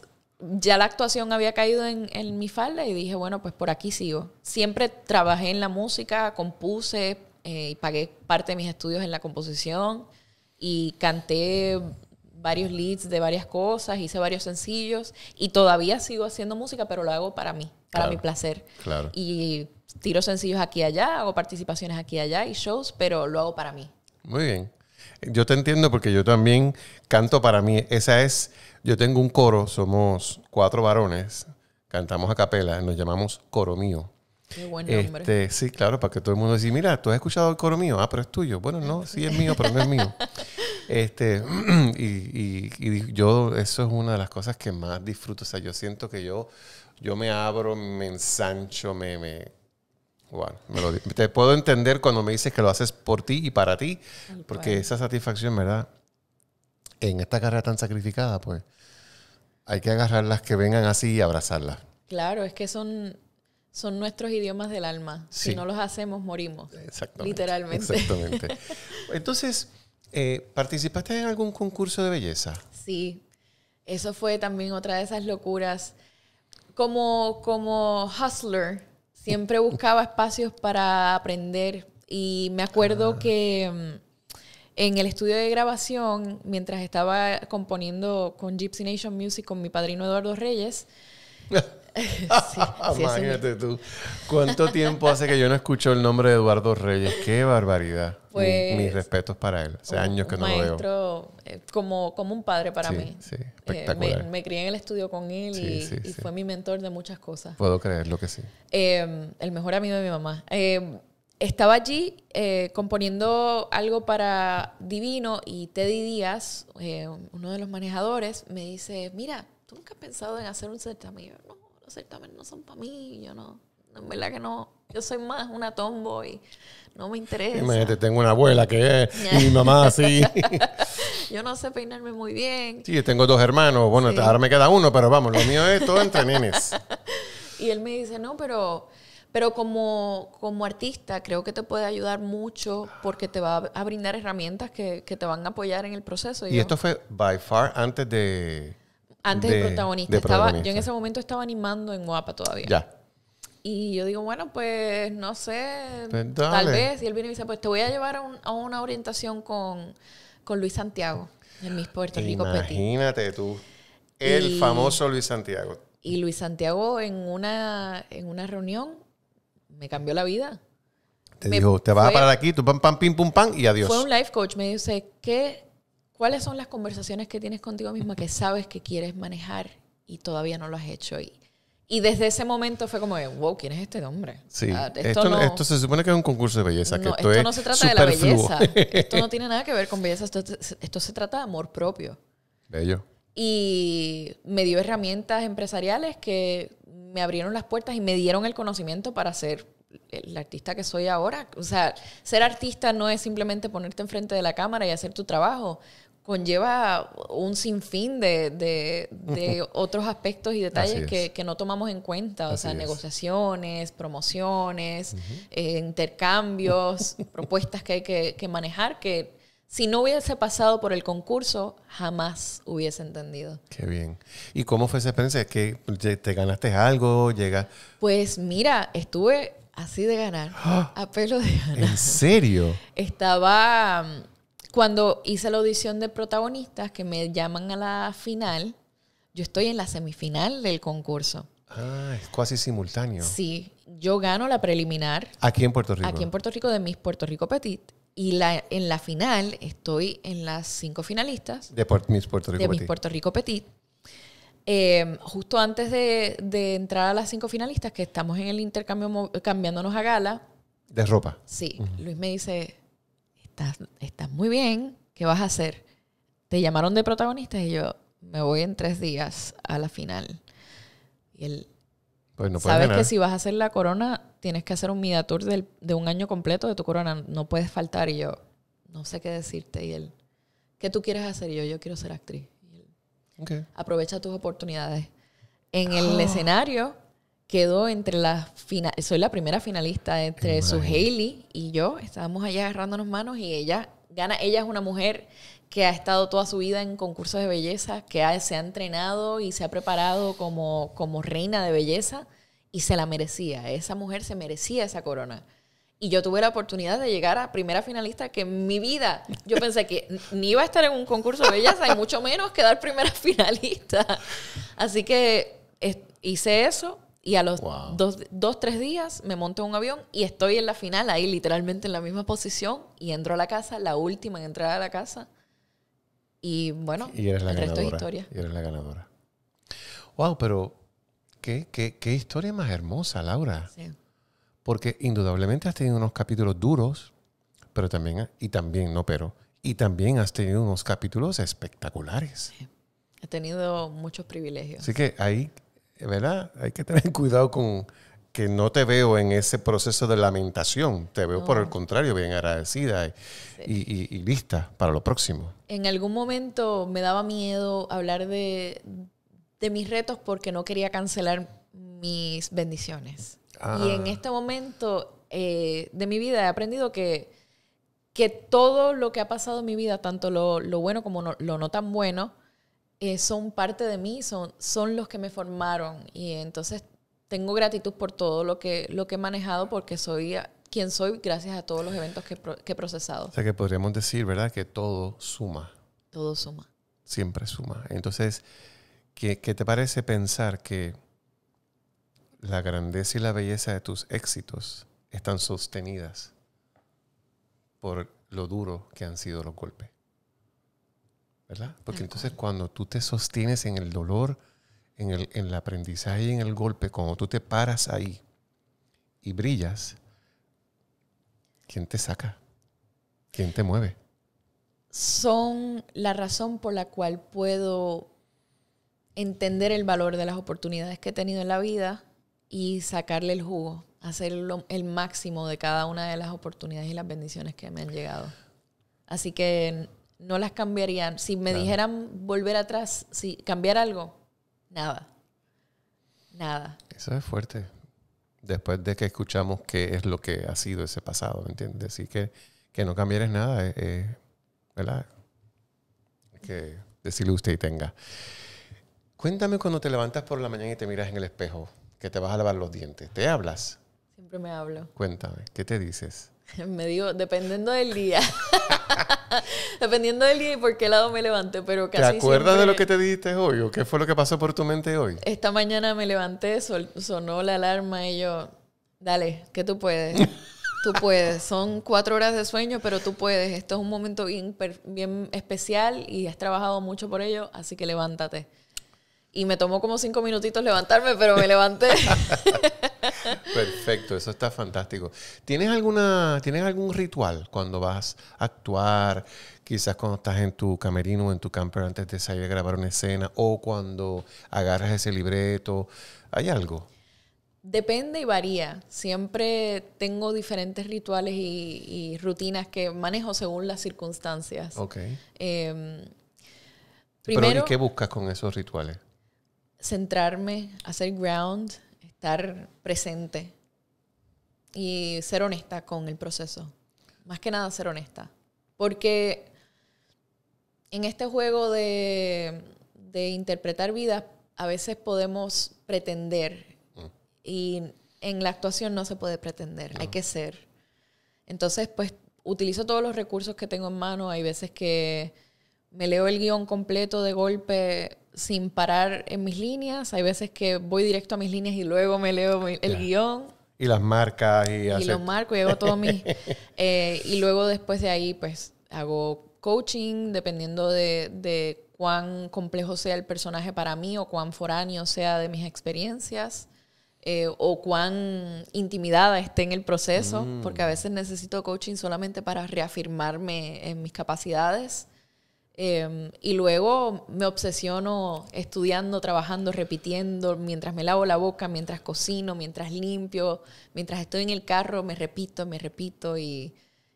ya la actuación había caído en, mi falda y dije, bueno, pues por aquí sigo. Siempre trabajé en la música, compuse eh, y pagué parte de mis estudios en la composición y canté varios leads de varias cosas, hice varios sencillos y todavía sigo haciendo música, pero lo hago para mí, para mi placer. Claro. Y tiro sencillos aquí allá, hago participaciones aquí allá y shows, pero lo hago para mí. Muy bien. Yo te entiendo porque yo también canto para mí. Esa es yo tengo un coro, somos cuatro varones, cantamos a capela, nos llamamos Coro Mío. Qué buen nombre. Este, sí, claro, para que todo el mundo diga, mira, tú has escuchado el coro mío, ah, pero es tuyo. Bueno, no, sí es mío, pero no es mío. Este, y, yo, eso es una de las cosas que más disfruto. O sea, yo siento que yo, yo me abro, me ensancho, me... bueno, te puedo entender cuando me dices que lo haces por ti y para ti, porque esa satisfacción, ¿verdad? en esta carrera tan sacrificada, pues hay que agarrar las que vengan así y abrazarlas. Claro, es que son, son nuestros idiomas del alma. Si no los hacemos, morimos. Exactamente. Literalmente. Exactamente. Entonces, eh, ¿participaste en algún concurso de belleza? Sí. Eso fue también otra de esas locuras. Como, como hustler, siempre buscaba espacios para aprender. Y me acuerdo ah. que mm, en el estudio de grabación, mientras estaba componiendo con Gypsy Nation Music con mi padrino Eduardo Reyes. sí, Imagínate tú. ¿Cuánto tiempo hace que yo no escucho el nombre de Eduardo Reyes? ¡Qué barbaridad! mis pues, respetos para él. Hace años que no lo veo. maestro eh, como, como un padre para mí. Sí, eh, espectacular. me, crié en el estudio con él y, fue mi mentor de muchas cosas. Puedo creerlo que sí. Em, el mejor amigo de mi mamá. Em, estaba allí eh, componiendo algo para Divino y Teddy Díaz, eh, uno de los manejadores, me dice, mira, ¿tú nunca has pensado en hacer un certamen? yo, no, los certamen no son para mí, yo no, en verdad que no, yo soy más una tomboy, no me interesa. tengo una abuela que es, mi mamá así. yo no sé peinarme muy bien. Sí, tengo dos hermanos, bueno, sí. ahora me uno, pero vamos, lo mío es todo entre nenes. y él me dice, no, pero pero como, como artista creo que te puede ayudar mucho porque te va a brindar herramientas que, te van a apoyar en el proceso. Y, esto fue by far antes de... Antes del protagonista. Yo en ese momento estaba animando en Guapa todavía. Ya. Y yo digo, bueno, pues no sé, pues, tal vez. Y él viene y dice, pues te voy a llevar a, una orientación con, con, Luis Santiago, en Miss Puerto Rico Imagínate tú, el famoso Luis Santiago. Y Luis Santiago en una, en una reunión me cambió la vida. Te me dijo, te vas a parar aquí, tú pam, pam, pim, pum, pam, y adiós. Fue un life coach, me dice, ¿qué, ¿cuáles son las conversaciones que tienes contigo misma que sabes que quieres manejar y todavía no lo has hecho? Y, y desde ese momento fue como, wow, ¿quién es este hombre? Sí, esto, se supone que es un concurso de belleza. que esto, no se trata de la belleza. esto no tiene nada que ver con belleza. Esto, se trata de amor propio. Bello. Y me dio herramientas empresariales que me abrieron las puertas y me dieron el conocimiento para hacer el artista que soy ahora. O sea, ser artista no es simplemente ponerte enfrente de la cámara y hacer tu trabajo. Conlleva un sinfín de, de, otros aspectos y detalles que, que, no tomamos en cuenta. O sea, negociaciones, promociones, eh, intercambios, propuestas que hay que, que manejar que si no hubiese pasado por el concurso, jamás hubiese entendido. Qué bien. ¿Y cómo fue esa experiencia? ¿Es que te ganaste algo? Llega... Pues mira, estuve así de ganar, ¡Ah! a pelo de ganar. ¿En serio? Estaba mm, cuando hice la audición de protagonistas que me llaman a la final, yo estoy en la semifinal del concurso. Ah, es casi simultáneo. Sí, yo gano la preliminar. Aquí en Puerto Rico. Aquí en Puerto Rico de Miss Puerto Rico Petit. Y la, en la final estoy en las cinco finalistas. De Miss Puerto Rico Petit. Em, justo antes de, entrar a las cinco finalistas, que estamos en el intercambio cambiándonos a gala. De ropa. Sí. Luis me dice, estás, estás muy bien, ¿qué vas a hacer? Te llamaron de protagonista y yo, me voy en tres días a la final. Y él, pues no sabes que si vas a hacer la corona, tienes que hacer un media tour de un año completo de tu corona, no puedes faltar. Y yo, no sé qué decirte. Y él, ¿qué tú quieres hacer? Y yo, yo quiero ser actriz. Aprovecha tus oportunidades. En el ah. escenario quedó entre las final, soy la primera finalista entre su Hailey y yo, estábamos allá agarrándonos manos y ella gana, ella es una mujer que ha estado toda su vida en concursos de belleza, que se ha entrenado y se ha preparado como, como reina de belleza y se la merecía, esa mujer se merecía esa corona. Y yo tuve la oportunidad de llegar a primera finalista que en mi vida yo pensé que ni iba a estar en un concurso de belleza y mucho menos quedar primera finalista. Así que hice eso y a los dos, tres días me monté en un avión y estoy en la final ahí literalmente en la misma posición y entro a la casa, la última en entrar a la casa. Y bueno, y eres la es historia. Y eres la ganadora. Wow, pero qué, qué, qué historia más hermosa, Laura. Sí. Porque indudablemente has tenido unos capítulos duros, pero también, y también, no pero, y también has tenido unos capítulos espectaculares. He tenido muchos privilegios. Así que ahí, ¿verdad? Hay que tener cuidado con que no te veo en ese proceso de lamentación, te veo por el contrario, bien agradecida y, lista para lo próximo. En algún momento me daba miedo hablar de, de mis retos porque no quería cancelar mis bendiciones. Y en ah. este momento eh, de mi vida he aprendido que, que todo lo que ha pasado en mi vida, tanto lo, bueno como lo no tan bueno, eh, son parte de mí, son, son los que me formaron. Y entonces tengo gratitud por todo lo que, lo que he manejado porque soy quien soy gracias a todos los eventos que, he procesado. O sea que podríamos decir, ¿verdad? Que todo suma. Todo suma. Siempre suma. Entonces, ¿qué, qué te parece pensar que la grandeza y la belleza de tus éxitos están sostenidas por lo duro que han sido los golpes. ¿Verdad? Porque entonces cuando tú te sostienes en el dolor, en el, en el aprendizaje y en el golpe, cuando tú te paras ahí y brillas, ¿quién te saca? ¿Quién te mueve? Son la razón por la cual puedo entender el valor de las oportunidades que he tenido en la vida y sacarle el jugo, hacer el máximo de cada una de las oportunidades y las bendiciones que me han llegado. Así que no las cambiarían. Si me dijeran volver atrás, si cambiar algo, nada. Nada. Eso es fuerte. Después de que escuchamos qué es lo que ha sido ese pasado, ¿me ¿entiendes? así que, que no cambiares nada, eh, ¿verdad? Que decirle usted y tenga. Cuéntame cuando te levantas por la mañana y te miras en el espejo que te vas a lavar los dientes. ¿Te hablas? Siempre me hablo. Cuéntame, ¿qué te dices? me digo, dependiendo del día. dependiendo del día y por qué lado me levante, pero casi ¿Te acuerdas de lo que te dijiste hoy o qué fue lo que pasó por tu mente hoy? Esta mañana me levanté, sonó la alarma y yo, dale, que tú puedes. tú puedes. Son cuatro horas de sueño, pero tú puedes. Esto es un momento bien especial y has trabajado mucho por ello, así que levántate y me tomó como cinco minutitos levantarme, pero me levanté. Perfecto, eso está fantástico. ¿Tienes, alguna, ¿Tienes algún ritual cuando vas a actuar? Quizás cuando estás en tu camerino o en tu camper antes de salir a grabar una escena o cuando agarras ese libreto. ¿Hay algo? Depende y varía. Siempre tengo diferentes rituales y, rutinas que manejo según las circunstancias. Ok. Em, primero, ¿y qué buscas con esos rituales? centrarme, hacer ground, estar presente y ser honesta con el proceso. Más que nada ser honesta. Porque en este juego de, interpretar vida, a veces podemos pretender mm. y en la actuación no se puede pretender, hay que ser. Entonces, pues utilizo todos los recursos que tengo en mano. Hay veces que me leo el guión completo de golpe sin parar en mis líneas. Hay veces que voy directo a mis líneas y luego me leo el guión. Y las marcas y, y marco y hago todo mi... Eh, y luego después de ahí, pues, hago coaching dependiendo de, de cuán complejo sea el personaje para mí o cuán foráneo sea de mis experiencias. Eh, o cuán intimidada esté en el proceso, mm. porque a veces necesito coaching solamente para reafirmarme en mis capacidades Em, y luego me obsesiono estudiando, trabajando, repitiendo, mientras me lavo la boca, mientras cocino, mientras limpio, mientras estoy en el carro, me repito, me repito y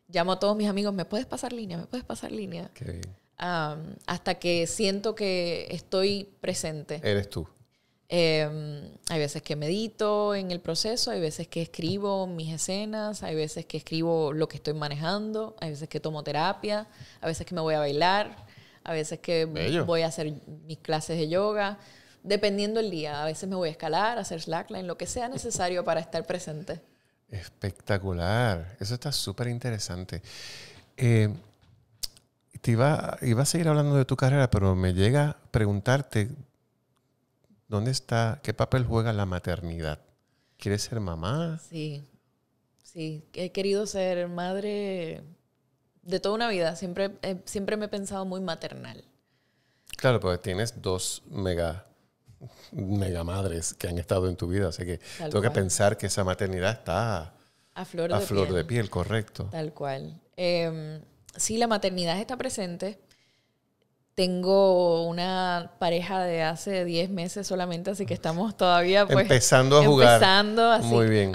llamo a todos mis amigos, me puedes pasar línea, me puedes pasar línea. hasta que siento que estoy presente. Eres tú. Em, hay veces que medito en el proceso, hay veces que escribo mis escenas, hay veces que escribo lo que estoy manejando, hay veces que tomo terapia, a veces que me voy a bailar a veces que voy a hacer mis clases de yoga, dependiendo el día. A veces me voy a escalar, a hacer slackline, lo que sea necesario para estar presente. Espectacular, eso está súper interesante. Eh, te iba, iba a seguir hablando de tu carrera, pero me llega a preguntarte dónde está, qué papel juega la maternidad. ¿Quieres ser mamá? Sí, sí, he querido ser madre de toda una vida, siempre, eh, siempre me he pensado muy maternal. Claro, porque tienes dos mega, mega madres que han estado en tu vida, así que tengo que pensar que esa maternidad está a flor, de, piel. de correcto. Tal cual. Eh, sí, la maternidad está presente, tengo una pareja de hace 10 meses solamente, así que estamos todavía pues, empezando a jugar.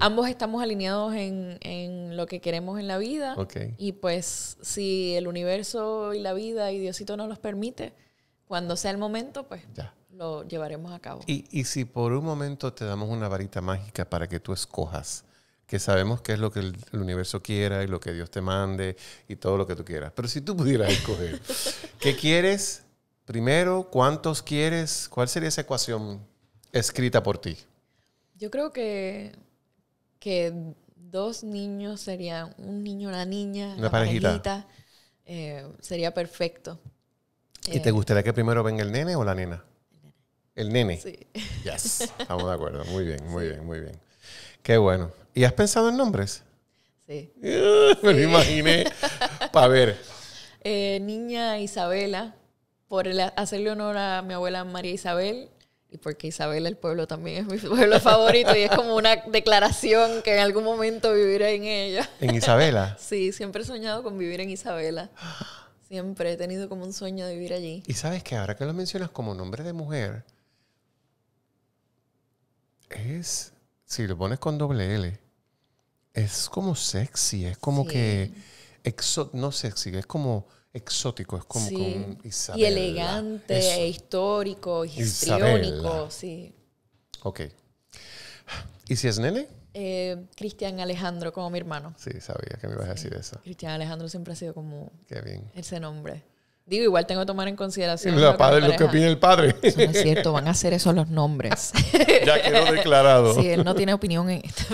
Ambos estamos alineados en, lo que queremos en la vida. Y pues si el universo y la vida y Diosito nos los permite, cuando sea el momento, pues lo llevaremos a cabo. Y, y si por un momento te damos una varita mágica para que tú escojas que sabemos qué es lo que el, universo quiera y lo que Dios te mande y todo lo que tú quieras. Pero si tú pudieras escoger, ¿qué quieres primero? ¿Cuántos quieres? ¿Cuál sería esa ecuación escrita por ti? Yo creo que, que dos niños serían un niño, una niña, una parejita. Eh, sería perfecto. ¿Y te eh, gustaría que primero venga el nene o la nena? El nene. El nene. Sí. Yes. Estamos de acuerdo. Muy bien, muy bien, muy bien. Qué bueno. ¿Y has pensado en nombres? Sí. me lo imaginé. Para ver. Eh, niña Isabela, por hacerle honor a mi abuela María Isabel, y porque Isabela el pueblo también es mi pueblo favorito y es como una declaración que en algún momento viviré en ella. ¿En Isabela? Sí, siempre he soñado con vivir en Isabela. Siempre he tenido como un sueño de vivir allí. Y sabes que ahora que lo mencionas como nombre de mujer, es si lo pones con doble L, es como sexy, es como que, no sexy, es como exótico, es como, que Y elegante, e histórico, histriónico, sí. Ok. ¿Y si es nene? Eh, Cristian Alejandro, como mi hermano. Sí, sabía que me ibas a decir eso. Cristian Alejandro siempre ha sido como Qué bien. ese nombre. Digo, igual tengo que tomar en consideración. La padre, lo que opina el padre. Eso no es cierto, van a ser esos los nombres. ya quedó declarado. Sí, él no tiene opinión en esta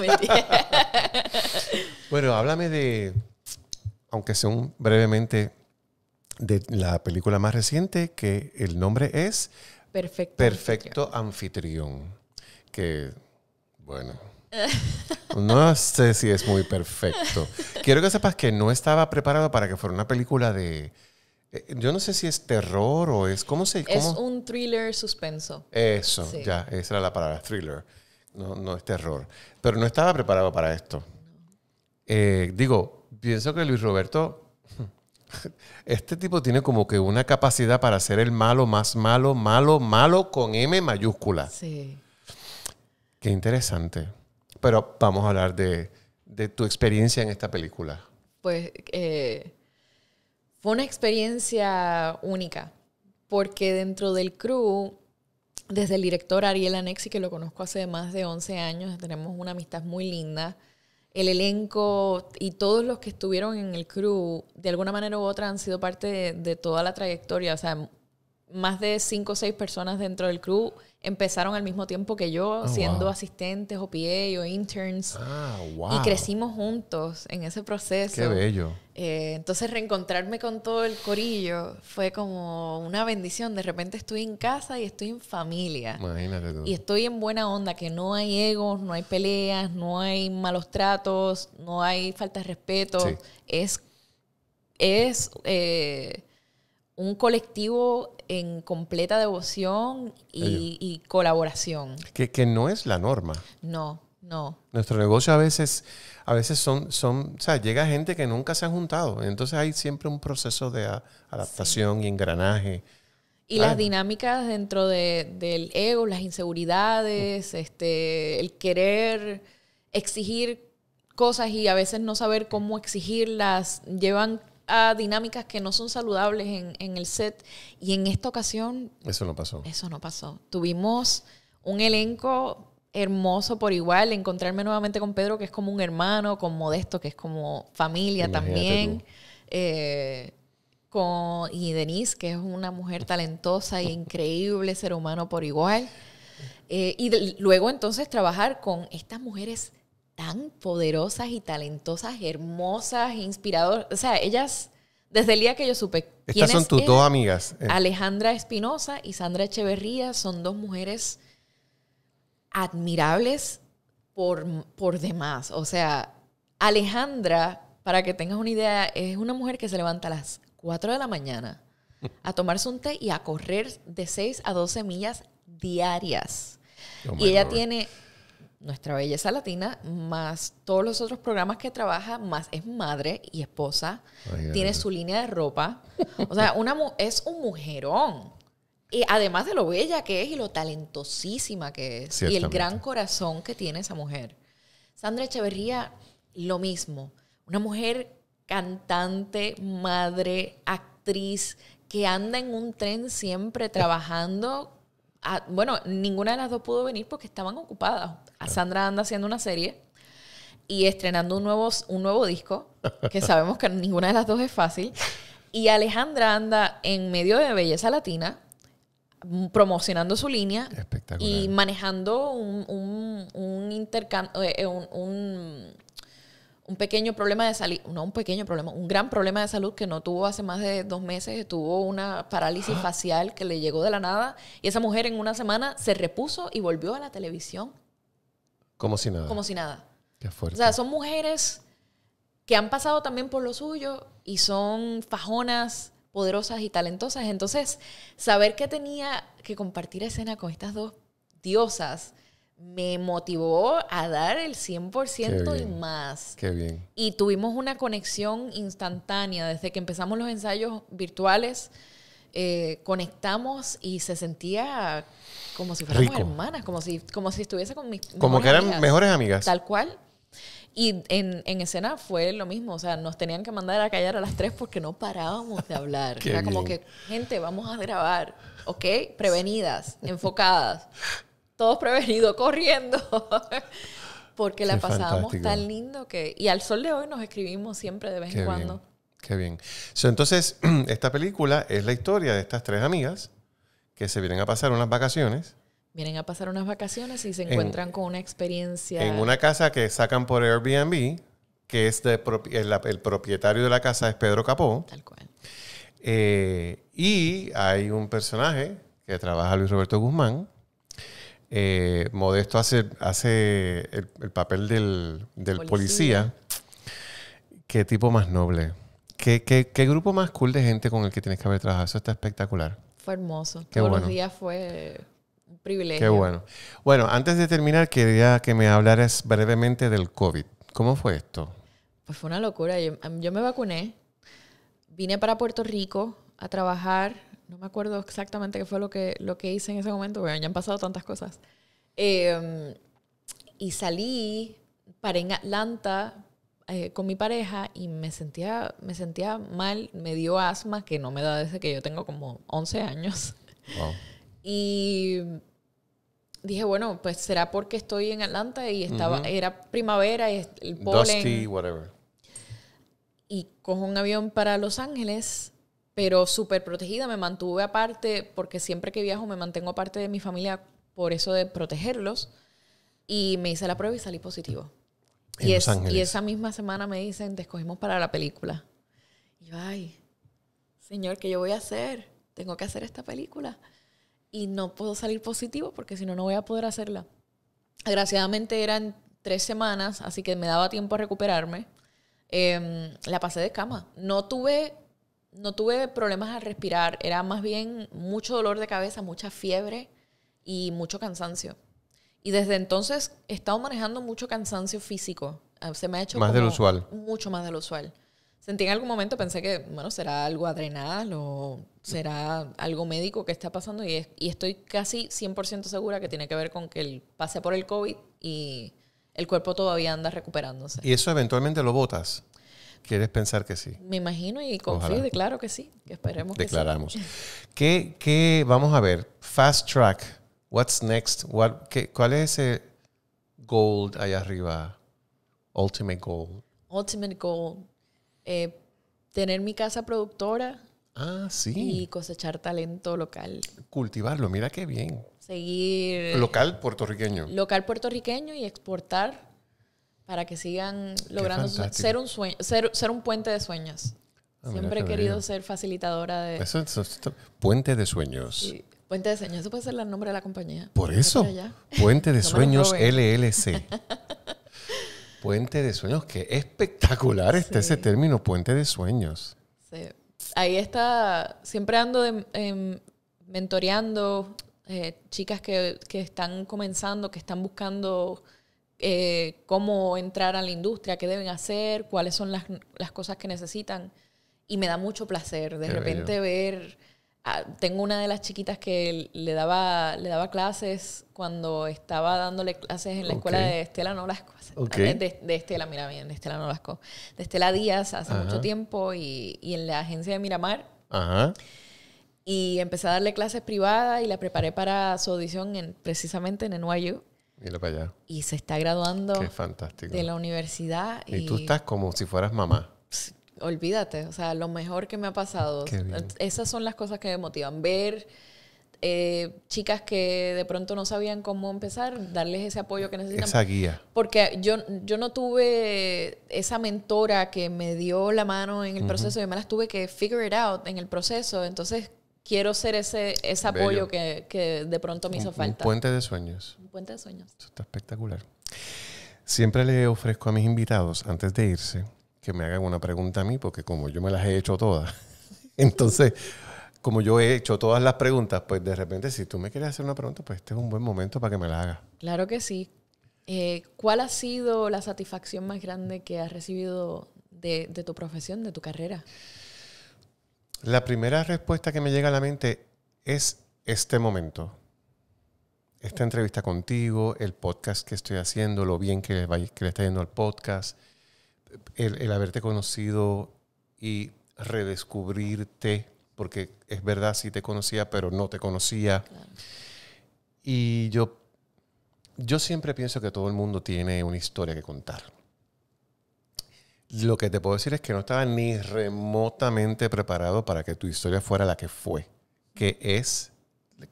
bueno, háblame de, aunque sea un brevemente, de la película más reciente, que el nombre es Perfecto, Perfecto anfitrión. Que, bueno. No sé si es muy perfecto. Quiero que sepas que no estaba preparado para que fuera una película de, eh, yo no sé si es terror o es. ¿Cómo se.? Cómo? Es un thriller suspenso. Eso, ya, esa era la palabra, thriller. No, no es terror. Pero no estaba preparado para esto. Eh, digo, pienso que Luis Roberto. Este tipo tiene como que una capacidad para hacer el malo más malo, malo, malo con M mayúscula. Sí. Qué interesante. Pero vamos a hablar de, tu experiencia en esta película. Pues. Eh, fue una experiencia única, porque dentro del crew, desde el director Ariel Anexi, que lo conozco hace más de 11 años, tenemos una amistad muy linda, el elenco y todos los que estuvieron en el crew, de alguna manera u otra, han sido parte de, toda la trayectoria, o sea, más de 5 o 6 personas dentro del crew empezaron al mismo tiempo que yo, oh, siendo asistentes o PA o interns. Ah, wow. Y crecimos juntos en ese proceso. Qué bello. Eh, entonces reencontrarme con todo el corillo fue como una bendición. De repente estoy en casa y estoy en familia. Imagínate tú. Y estoy en buena onda, que no hay egos, no hay peleas, no hay malos tratos, no hay falta de respeto. Es, es eh, un colectivo en completa devoción y, colaboración. Que, no es la norma. No, no. Nuestro negocio a veces, a veces son, son, o sea, llega gente que nunca se ha juntado. Entonces hay siempre un proceso de adaptación y engranaje. Y las dinámicas dentro de, del ego, las inseguridades, mm. este, el querer exigir cosas y a veces no saber cómo exigirlas, llevan dinámicas que no son saludables en, el set. Y en esta ocasión... Eso no pasó. Eso no pasó. Tuvimos un elenco hermoso por igual, encontrarme nuevamente con Pedro, que es como un hermano, con Modesto, que es como familia también, eh, con, y Denise, que es una mujer talentosa e increíble ser humano por igual. Eh, y luego entonces trabajar con estas mujeres tan poderosas y talentosas, hermosas, inspiradoras. O sea, ellas, desde el día que yo supe. Estas son tus dos amigas. Eh. Alejandra Espinosa y Sandra Echeverría son dos mujeres admirables por, por demás. O sea, Alejandra, para que tengas una idea, es una mujer que se levanta a las 4 de la mañana a tomarse un té y a correr de 6 a 12 millas diarias. y ella tiene nuestra Belleza Latina, más todos los otros programas que trabaja, más es madre y esposa, tiene su línea de ropa. O sea, es un mujerón. Y además de lo bella que es y lo talentosísima que es y el gran corazón que tiene esa mujer. Sandra Echeverría, lo mismo. Una mujer cantante, madre, actriz, que anda en un tren siempre trabajando Ah, bueno, ninguna de las dos pudo venir porque estaban ocupadas. A Sandra anda haciendo una serie y estrenando un nuevo, un nuevo disco, que sabemos que ninguna de las dos es fácil. Y Alejandra anda en medio de Belleza Latina, promocionando su línea y manejando un, un, un intercambio, eh, eh, un un pequeño problema de salud, no un pequeño problema, un gran problema de salud que no tuvo hace más de dos meses, tuvo una parálisis ah. facial que le llegó de la nada y esa mujer en una semana se repuso y volvió a la televisión. Como si nada. Como si nada. Qué fuerte. O sea, son mujeres que han pasado también por lo suyo y son fajonas, poderosas y talentosas. Entonces, saber que tenía que compartir escena con estas dos diosas me motivó a dar el 100% y más. Qué bien. Y tuvimos una conexión instantánea desde que empezamos los ensayos virtuales. Eh, conectamos y se sentía como si fuéramos hermanas, como si, como si estuviese con mis Como que eran mejores amigas. Tal cual. Y en, escena fue lo mismo, o sea, nos tenían que mandar a callar a las tres porque no parábamos de hablar. Era como que, gente, vamos a grabar, ¿ok? Prevenidas, enfocadas todos prevenidos, corriendo, porque la pasábamos tan lindo que... Y al sol de hoy nos escribimos siempre de vez en cuando. Qué bien. entonces, esta película es la historia de estas tres amigas que se vienen a pasar unas vacaciones. Vienen a pasar unas vacaciones y se encuentran con una experiencia. En una casa que sacan por Airbnb, que es el, propietario de la casa es Pedro Capó. Tal cual. Eh, y hay un personaje que trabaja Luis Roberto Guzmán, eh, Modesto hace, hace el, papel del, policía. Qué tipo más noble. ¿Qué, ¿Qué, qué, grupo más cool de gente con el que tienes que haber trabajado? Eso está espectacular. Fue hermoso. Qué Todos días fue un privilegio. Qué bueno. Bueno, antes de terminar, quería que me hablaras brevemente del COVID. ¿Cómo fue esto? Pues fue una locura. yo me vacuné, vine para Puerto Rico a trabajar no me acuerdo exactamente qué fue lo que, lo que hice en ese momento, porque ya han pasado tantas cosas. Em, y salí, para en Atlanta eh, con mi pareja y me sentía, me sentía mal, me dio asma, que no me da desde que yo tengo como 11 años. Y dije, bueno, pues será porque estoy en Atlanta y estaba, era primavera y el polen. Dusty, whatever. Y cojo un avión para Los Ángeles pero súper protegida, me mantuve aparte, porque siempre que viajo me mantengo aparte de mi familia por eso de protegerlos, y me hice la prueba y salí positivo. y, esa misma semana me dicen, te escogimos para la película. Y yo, ay, señor, ¿qué yo voy a hacer? Tengo que hacer esta película. Y no puedo salir positivo porque si no, no voy a poder hacerla. Desgraciadamente, eran tres semanas, así que me daba tiempo a recuperarme. Em, la pasé de cama. No tuve no tuve problemas al respirar, era más bien mucho dolor de cabeza, mucha fiebre y mucho cansancio. Y desde entonces he estado manejando mucho cansancio físico. Ah, se me ha hecho... Más del usual. Mucho más del usual. Sentí en algún momento, pensé que, bueno, será algo adrenal o será algo médico que está pasando y, y estoy casi 100% segura que tiene que ver con que él pasé por el COVID y el cuerpo todavía anda recuperándose. ¿Y eso eventualmente lo botas? Quieres pensar que sí. Me imagino y confío, claro que sí. Esperemos Declaramos. que Declaramos. ¿Qué, vamos a ver? Fast track. What's next? ¿Cuál es ese goal allá arriba? Ultimate goal. Ultimate goal. Eh, tener mi casa productora. Ah, sí. Y cosechar talento local. Cultivarlo, mira qué bien. Seguir. Local puertorriqueño. Local puertorriqueño y exportar para que sigan logrando ser un, sueño, ser, un puente de sueños. Ah, siempre he querido ser facilitadora de... puente de sueños. Puente de sueños, eso puede ser el nombre de la compañía. Por eso, Puente de Sueños LLC. puente de Sueños, que espectacular este está ese término, Puente de Sueños. Ahí está, siempre ando mentoreando eh, chicas que, que están comenzando, que están buscando eh, cómo entrar a la industria, qué deben hacer, cuáles son las, las cosas que necesitan. Y me da mucho placer de repente ver... Ah, tengo una de las chiquitas que le daba, le daba clases cuando estaba dándole clases en la escuela de Estela Nolasco. De, Estela, mira bien, de Estela Nolasco. De Estela Díaz hace mucho tiempo y, y, en la agencia de Miramar. Y empecé a darle clases privadas y la preparé para su audición en, precisamente en NYU. Y se está graduando fantástico. de la universidad. Y, tú estás como si fueras mamá. Pues, olvídate, o sea, lo mejor que me ha pasado. Esas son las cosas que me motivan. Ver eh, chicas que de pronto no sabían cómo empezar, darles ese apoyo que necesitan. Esa guía. Porque yo, yo no tuve esa mentora que me dio la mano en el proceso, yo me tuve que figure it out en el proceso. Entonces, quiero ser ese, ese apoyo que, de pronto me hizo falta. Un puente de sueños. Un puente de sueños. Eso está espectacular. Siempre le ofrezco a mis invitados, antes de irse, que me hagan una pregunta a mí, porque como yo me las he hecho todas, entonces, como yo he hecho todas las preguntas, pues de repente, si tú me quieres hacer una pregunta, pues este es un buen momento para que me la haga. Claro que sí. Eh, ¿Cuál ha sido la satisfacción más grande que has recibido de, de tu profesión, de tu carrera? La primera respuesta que me llega a la mente es este momento. Esta entrevista contigo, el podcast que estoy haciendo, lo bien que le, está yendo al podcast, el, haberte conocido y redescubrirte, porque es verdad, sí te conocía, pero no te conocía. Y yo, yo siempre pienso que todo el mundo tiene una historia que contar. Lo que te puedo decir es que no estaba ni remotamente preparado para que tu historia fuera la que fue, que es,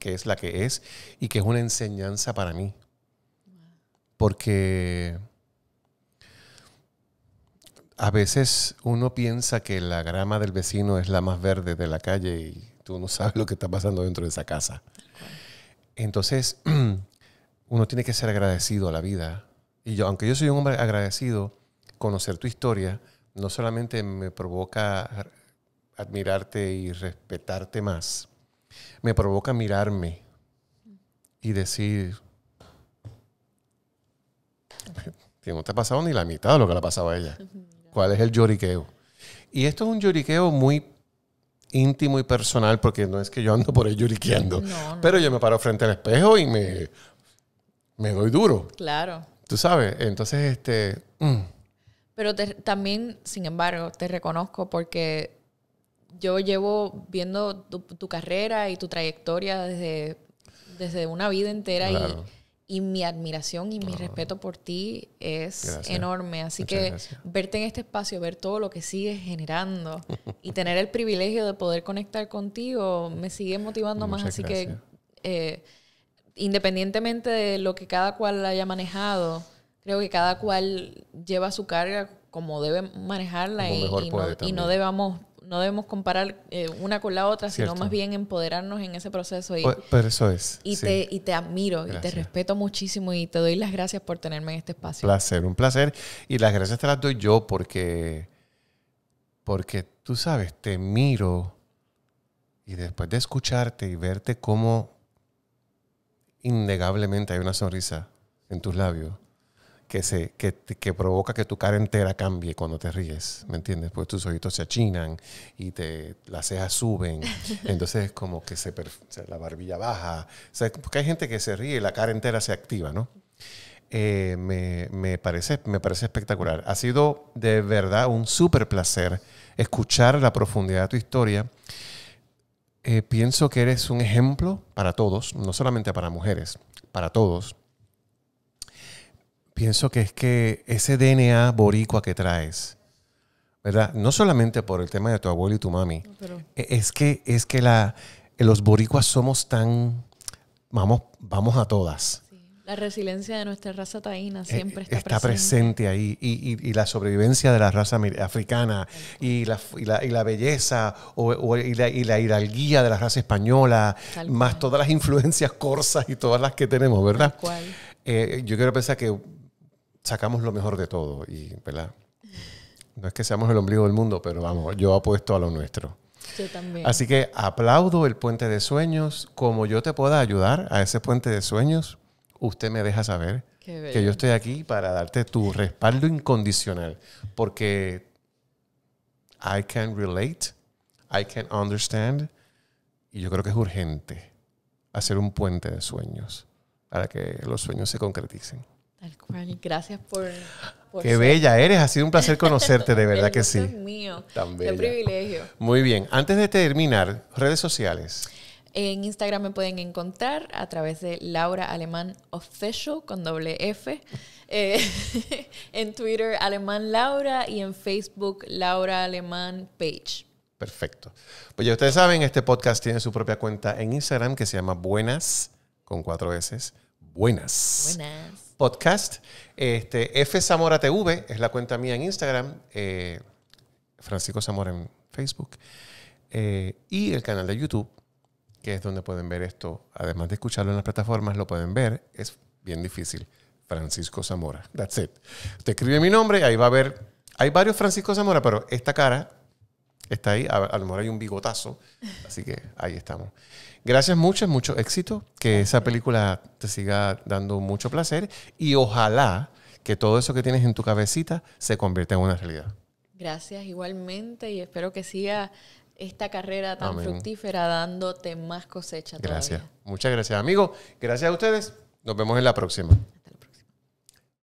que es la que es y que es una enseñanza para mí. Porque a veces uno piensa que la grama del vecino es la más verde de la calle y tú no sabes lo que está pasando dentro de esa casa. Entonces, uno tiene que ser agradecido a la vida. Y yo, aunque yo soy un hombre agradecido, conocer tu historia no solamente me provoca admirarte y respetarte más, me provoca mirarme y decir, que no te ha pasado ni la mitad de lo que le ha pasado a ella. ¿Cuál es el lloriqueo? Y esto es un lloriqueo muy íntimo y personal, porque no es que yo ando por ahí lloriqueando, pero yo me paro frente al espejo y me, me doy duro. Claro. Tú sabes, entonces, este, mm, pero también, sin embargo, te reconozco porque yo llevo viendo tu, carrera y tu trayectoria desde, desde una vida entera y, y, mi admiración y mi respeto por ti es enorme. Así que verte en este espacio, ver todo lo que sigues generando y tener el privilegio de poder conectar contigo me sigue motivando más. Así que eh, independientemente de lo que cada cual haya manejado, Creo que cada cual lleva su carga como debe manejarla y, no, debemos comparar eh, una con la otra, sino más bien empoderarnos en ese proceso. Y, pues, Pero eso es. Y, te, admiro y te respeto muchísimo y te doy las gracias por tenerme en este espacio. Un placer, un placer. Y las gracias te las doy yo porque, porque tú sabes, te miro y después de escucharte y verte cómo innegablemente hay una sonrisa en tus labios que, se, que, que, provoca que tu cara entera cambie cuando te ríes, ¿me entiendes? pues tus ojitos se achinan y te, las cejas suben, entonces es como que se, la barbilla baja, o sea, porque hay gente que se ríe y la cara entera se activa, ¿no? Eh, me, me, parece, me parece espectacular. Ha sido de verdad un súper placer escuchar la profundidad de tu historia. Eh, pienso que eres un ejemplo para todos, no solamente para mujeres, para todos, pienso que es que ese DNA boricua que traes, ¿verdad? No solamente por el tema de tu abuelo y tu mami, e, es que, es que la, los boricuas somos tan, vamos, vamos a todas. La resiliencia de nuestra raza taína eh, siempre está, está presente. ahí. Y, la sobrevivencia de la raza africana y la, y la, belleza y, la, hidalguía de la raza española, más todas las influencias corsas y todas las que tenemos, ¿verdad? Eh, yo quiero pensar que sacamos lo mejor de todo y, ¿verdad? No es que seamos el ombligo del mundo, pero vamos, yo apuesto a lo nuestro. Yo también. Así que aplaudo el puente de sueños. Como yo te pueda ayudar a ese puente de sueños, usted me deja saber que yo estoy aquí para darte tu respaldo incondicional. Porque I can relate, I can understand, y yo creo que es urgente hacer un puente de sueños para que los sueños se concreticen. Tal Gracias por. por Qué bella eres. Ha sido un placer conocerte, de verdad que sí. mío. Tan Qué privilegio. Muy bien. Antes de terminar, redes sociales. En Instagram me pueden encontrar a través de Laura Alemán Official con doble F. Eh, en Twitter, Alemán Laura. Y en Facebook, Laura Alemán Page. Perfecto. Pues ya ustedes saben, este podcast tiene su propia cuenta en Instagram que se llama Buenas, con cuatro S. Buenas. Buenas. Podcast. Este, F Zamora TV es la cuenta mía en Instagram. Eh, Francisco Zamora en Facebook. Eh, y el canal de YouTube, que es donde pueden ver esto. Además de escucharlo en las plataformas, lo pueden ver. Es bien difícil. Francisco Zamora. That's it. Te escribe mi nombre, ahí va a ver. Hay varios Francisco Zamora, pero esta cara está ahí. a lo mejor hay un bigotazo. Así que ahí estamos. Gracias mucho, mucho éxito, que esa película te siga dando mucho placer y ojalá que todo eso que tienes en tu cabecita se convierta en una realidad. Gracias igualmente y espero que siga esta carrera tan fructífera dándote más cosecha. Gracias. Muchas gracias, amigo. Gracias a ustedes. Nos vemos en la próxima.